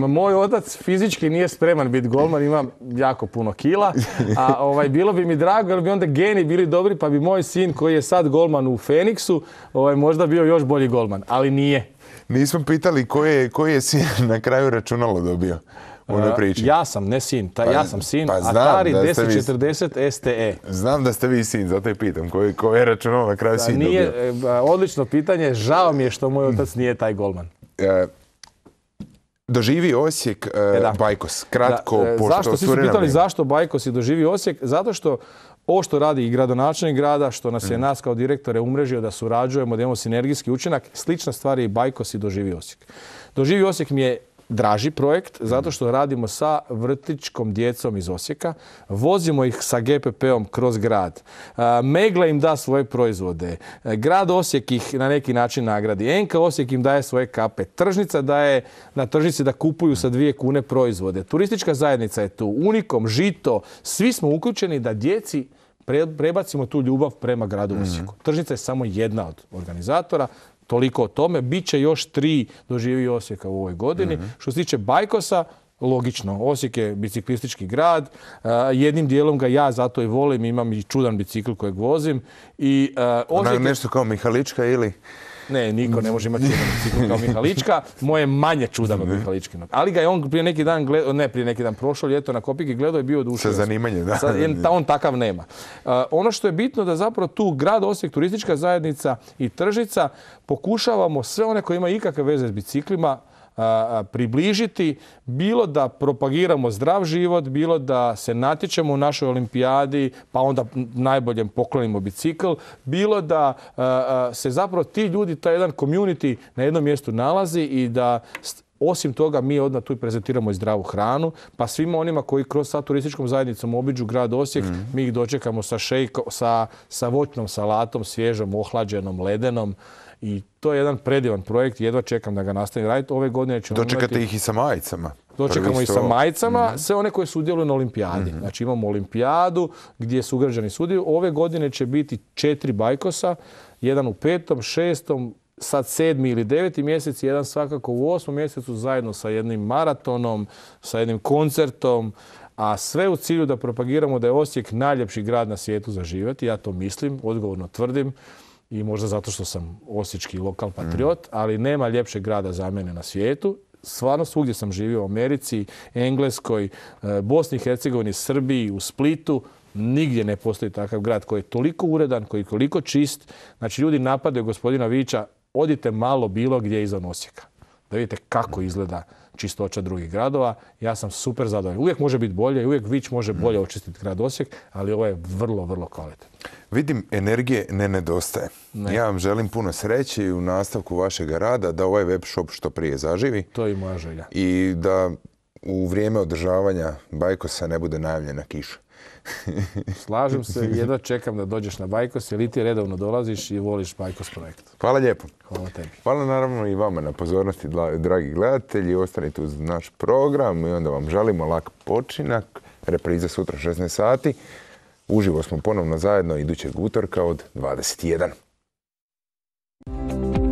moj otac fizički nije spreman biti golman, imam jako puno kila. A ovaj, bilo bi mi drago jer bi onda geni bili dobri pa bi moj sin koji je sad golman u Feniksu ovaj, možda bio još bolji golman, ali nije. Nismo pitali koji je sin na kraju računalo dobio priči. Ja sam, ne sin, pa ja sam sin, Atari pa 1040 STE. E. Znam da ste vi sin, zato i pitam, koji, je na kraju nije, e, Odlično pitanje, žao mi je što moj hmm. otac nije taj golman. E, doživi Osijek Bajkos, kratko, pošto... Zašto, svi su pitali zašto Bajkos i doživi Osijek? Zato što ovo što radi i gradonačelnik grada, što nas je hmm. nas kao direktore umrežio da surađujemo, da imamo sinergijski učinak, slična stvar je i Bajkos i Doživi Osijek. Doživi Osijek mi je draži projekt mhm. zato što radimo sa vrtičkom djecom iz Osijeka. Vozimo ih sa GPP-om kroz grad. E, Megla im da svoje proizvode. E, grad Osijek ih na neki način nagradi. NK Osijek im daje svoje kape. Tržnica daje na tržnici da kupuju sa dvije kune proizvode. Turistička zajednica je tu. Unikom, Žito. Svi smo uključeni da djeci prebacimo tu ljubav prema gradu mhm. Osijeku. Tržnica je samo jedna od organizatora. Toliko o tome. Biće još tri doživi Osijeka u ovoj godini. Mhm. Što se tiče Bajkosa, logično. Osijek je biciklistički grad. E, jednim dijelom ga ja zato i volim. Imam i čudan bicikl kojeg vozim. I, uh, nešto kao Mihalička ili... Ne, niko ne može imati jedan kao Mihalička. Moje manje čudano od Ali ga je on prije neki dan gledao, ne prije neki dan, prošlo ljeto na Kopiki gledao je bio odušen. Sa zanimanjem, da. on takav nema. ono što je bitno da zapravo tu grad Osijek, turistička zajednica i Tržnica pokušavamo sve one koji imaju ikakve veze s biciklima približiti, bilo da propagiramo zdrav život, bilo da se natječemo u našoj olimpijadi, pa onda najboljem poklonimo bicikl, bilo da se zapravo ti ljudi, taj jedan community na jednom mjestu nalazi i da osim toga, mi odmah tu i prezentiramo i zdravu hranu, pa svima onima koji kroz sa turističkom zajednicom obiđu grad Osijek, mhm. mi ih dočekamo sa, šejko, sa, sa voćnom salatom, svježom, ohlađenom, ledenom. I to je jedan predivan projekt, jedva čekam da ga nastavim raditi. Ove godine ćemo Dočekate ih i sa majicama. Dočekamo ih i sa majicama, mhm. sve one koje sudjeluju na olimpijadi. Mm Znači imamo olimpijadu gdje su ugrađani sudjeluju. Ove godine će biti četiri bajkosa, jedan u petom, šestom, sad sedmi ili deveti mjesec, jedan svakako u osmom mjesecu zajedno sa jednim maratonom, sa jednim koncertom, a sve u cilju da propagiramo da je Osijek najljepši grad na svijetu za živjeti. Ja to mislim, odgovorno tvrdim i možda zato što sam osječki lokal patriot, mm. ali nema ljepšeg grada za mene na svijetu. Stvarno svugdje sam živio u Americi, Engleskoj, e, Bosni i Hercegovini, Srbiji, u Splitu. Nigdje ne postoji takav grad koji je toliko uredan, koji je toliko čist. Znači, ljudi napadaju gospodina Vića odite malo bilo gdje izvan Osijeka. Da vidite kako izgleda čistoća drugih gradova. Ja sam super zadovoljan. Uvijek može biti bolje i uvijek Vić može mhm. bolje očistiti grad Osijek, ali ovo je vrlo, vrlo kvalitetno. Vidim, energije ne nedostaje. Ja vam želim puno sreće i u nastavku vašeg rada da ovaj web shop što prije zaživi. To je i moja želja. I da u vrijeme održavanja Bajkosa ne bude najavljena kiša. Slažem se, jedva čekam da dođeš na Bajkos, jer ti redovno dolaziš i voliš Bajkos projekt. Hvala lijepo. Hvala tebi. Hvala naravno i vama na pozornosti, dragi gledatelji. Ostanite uz naš program i onda vam želimo lak počinak. Repriza sutra 16 sati. Uživo smo ponovno zajedno idućeg utorka od 21.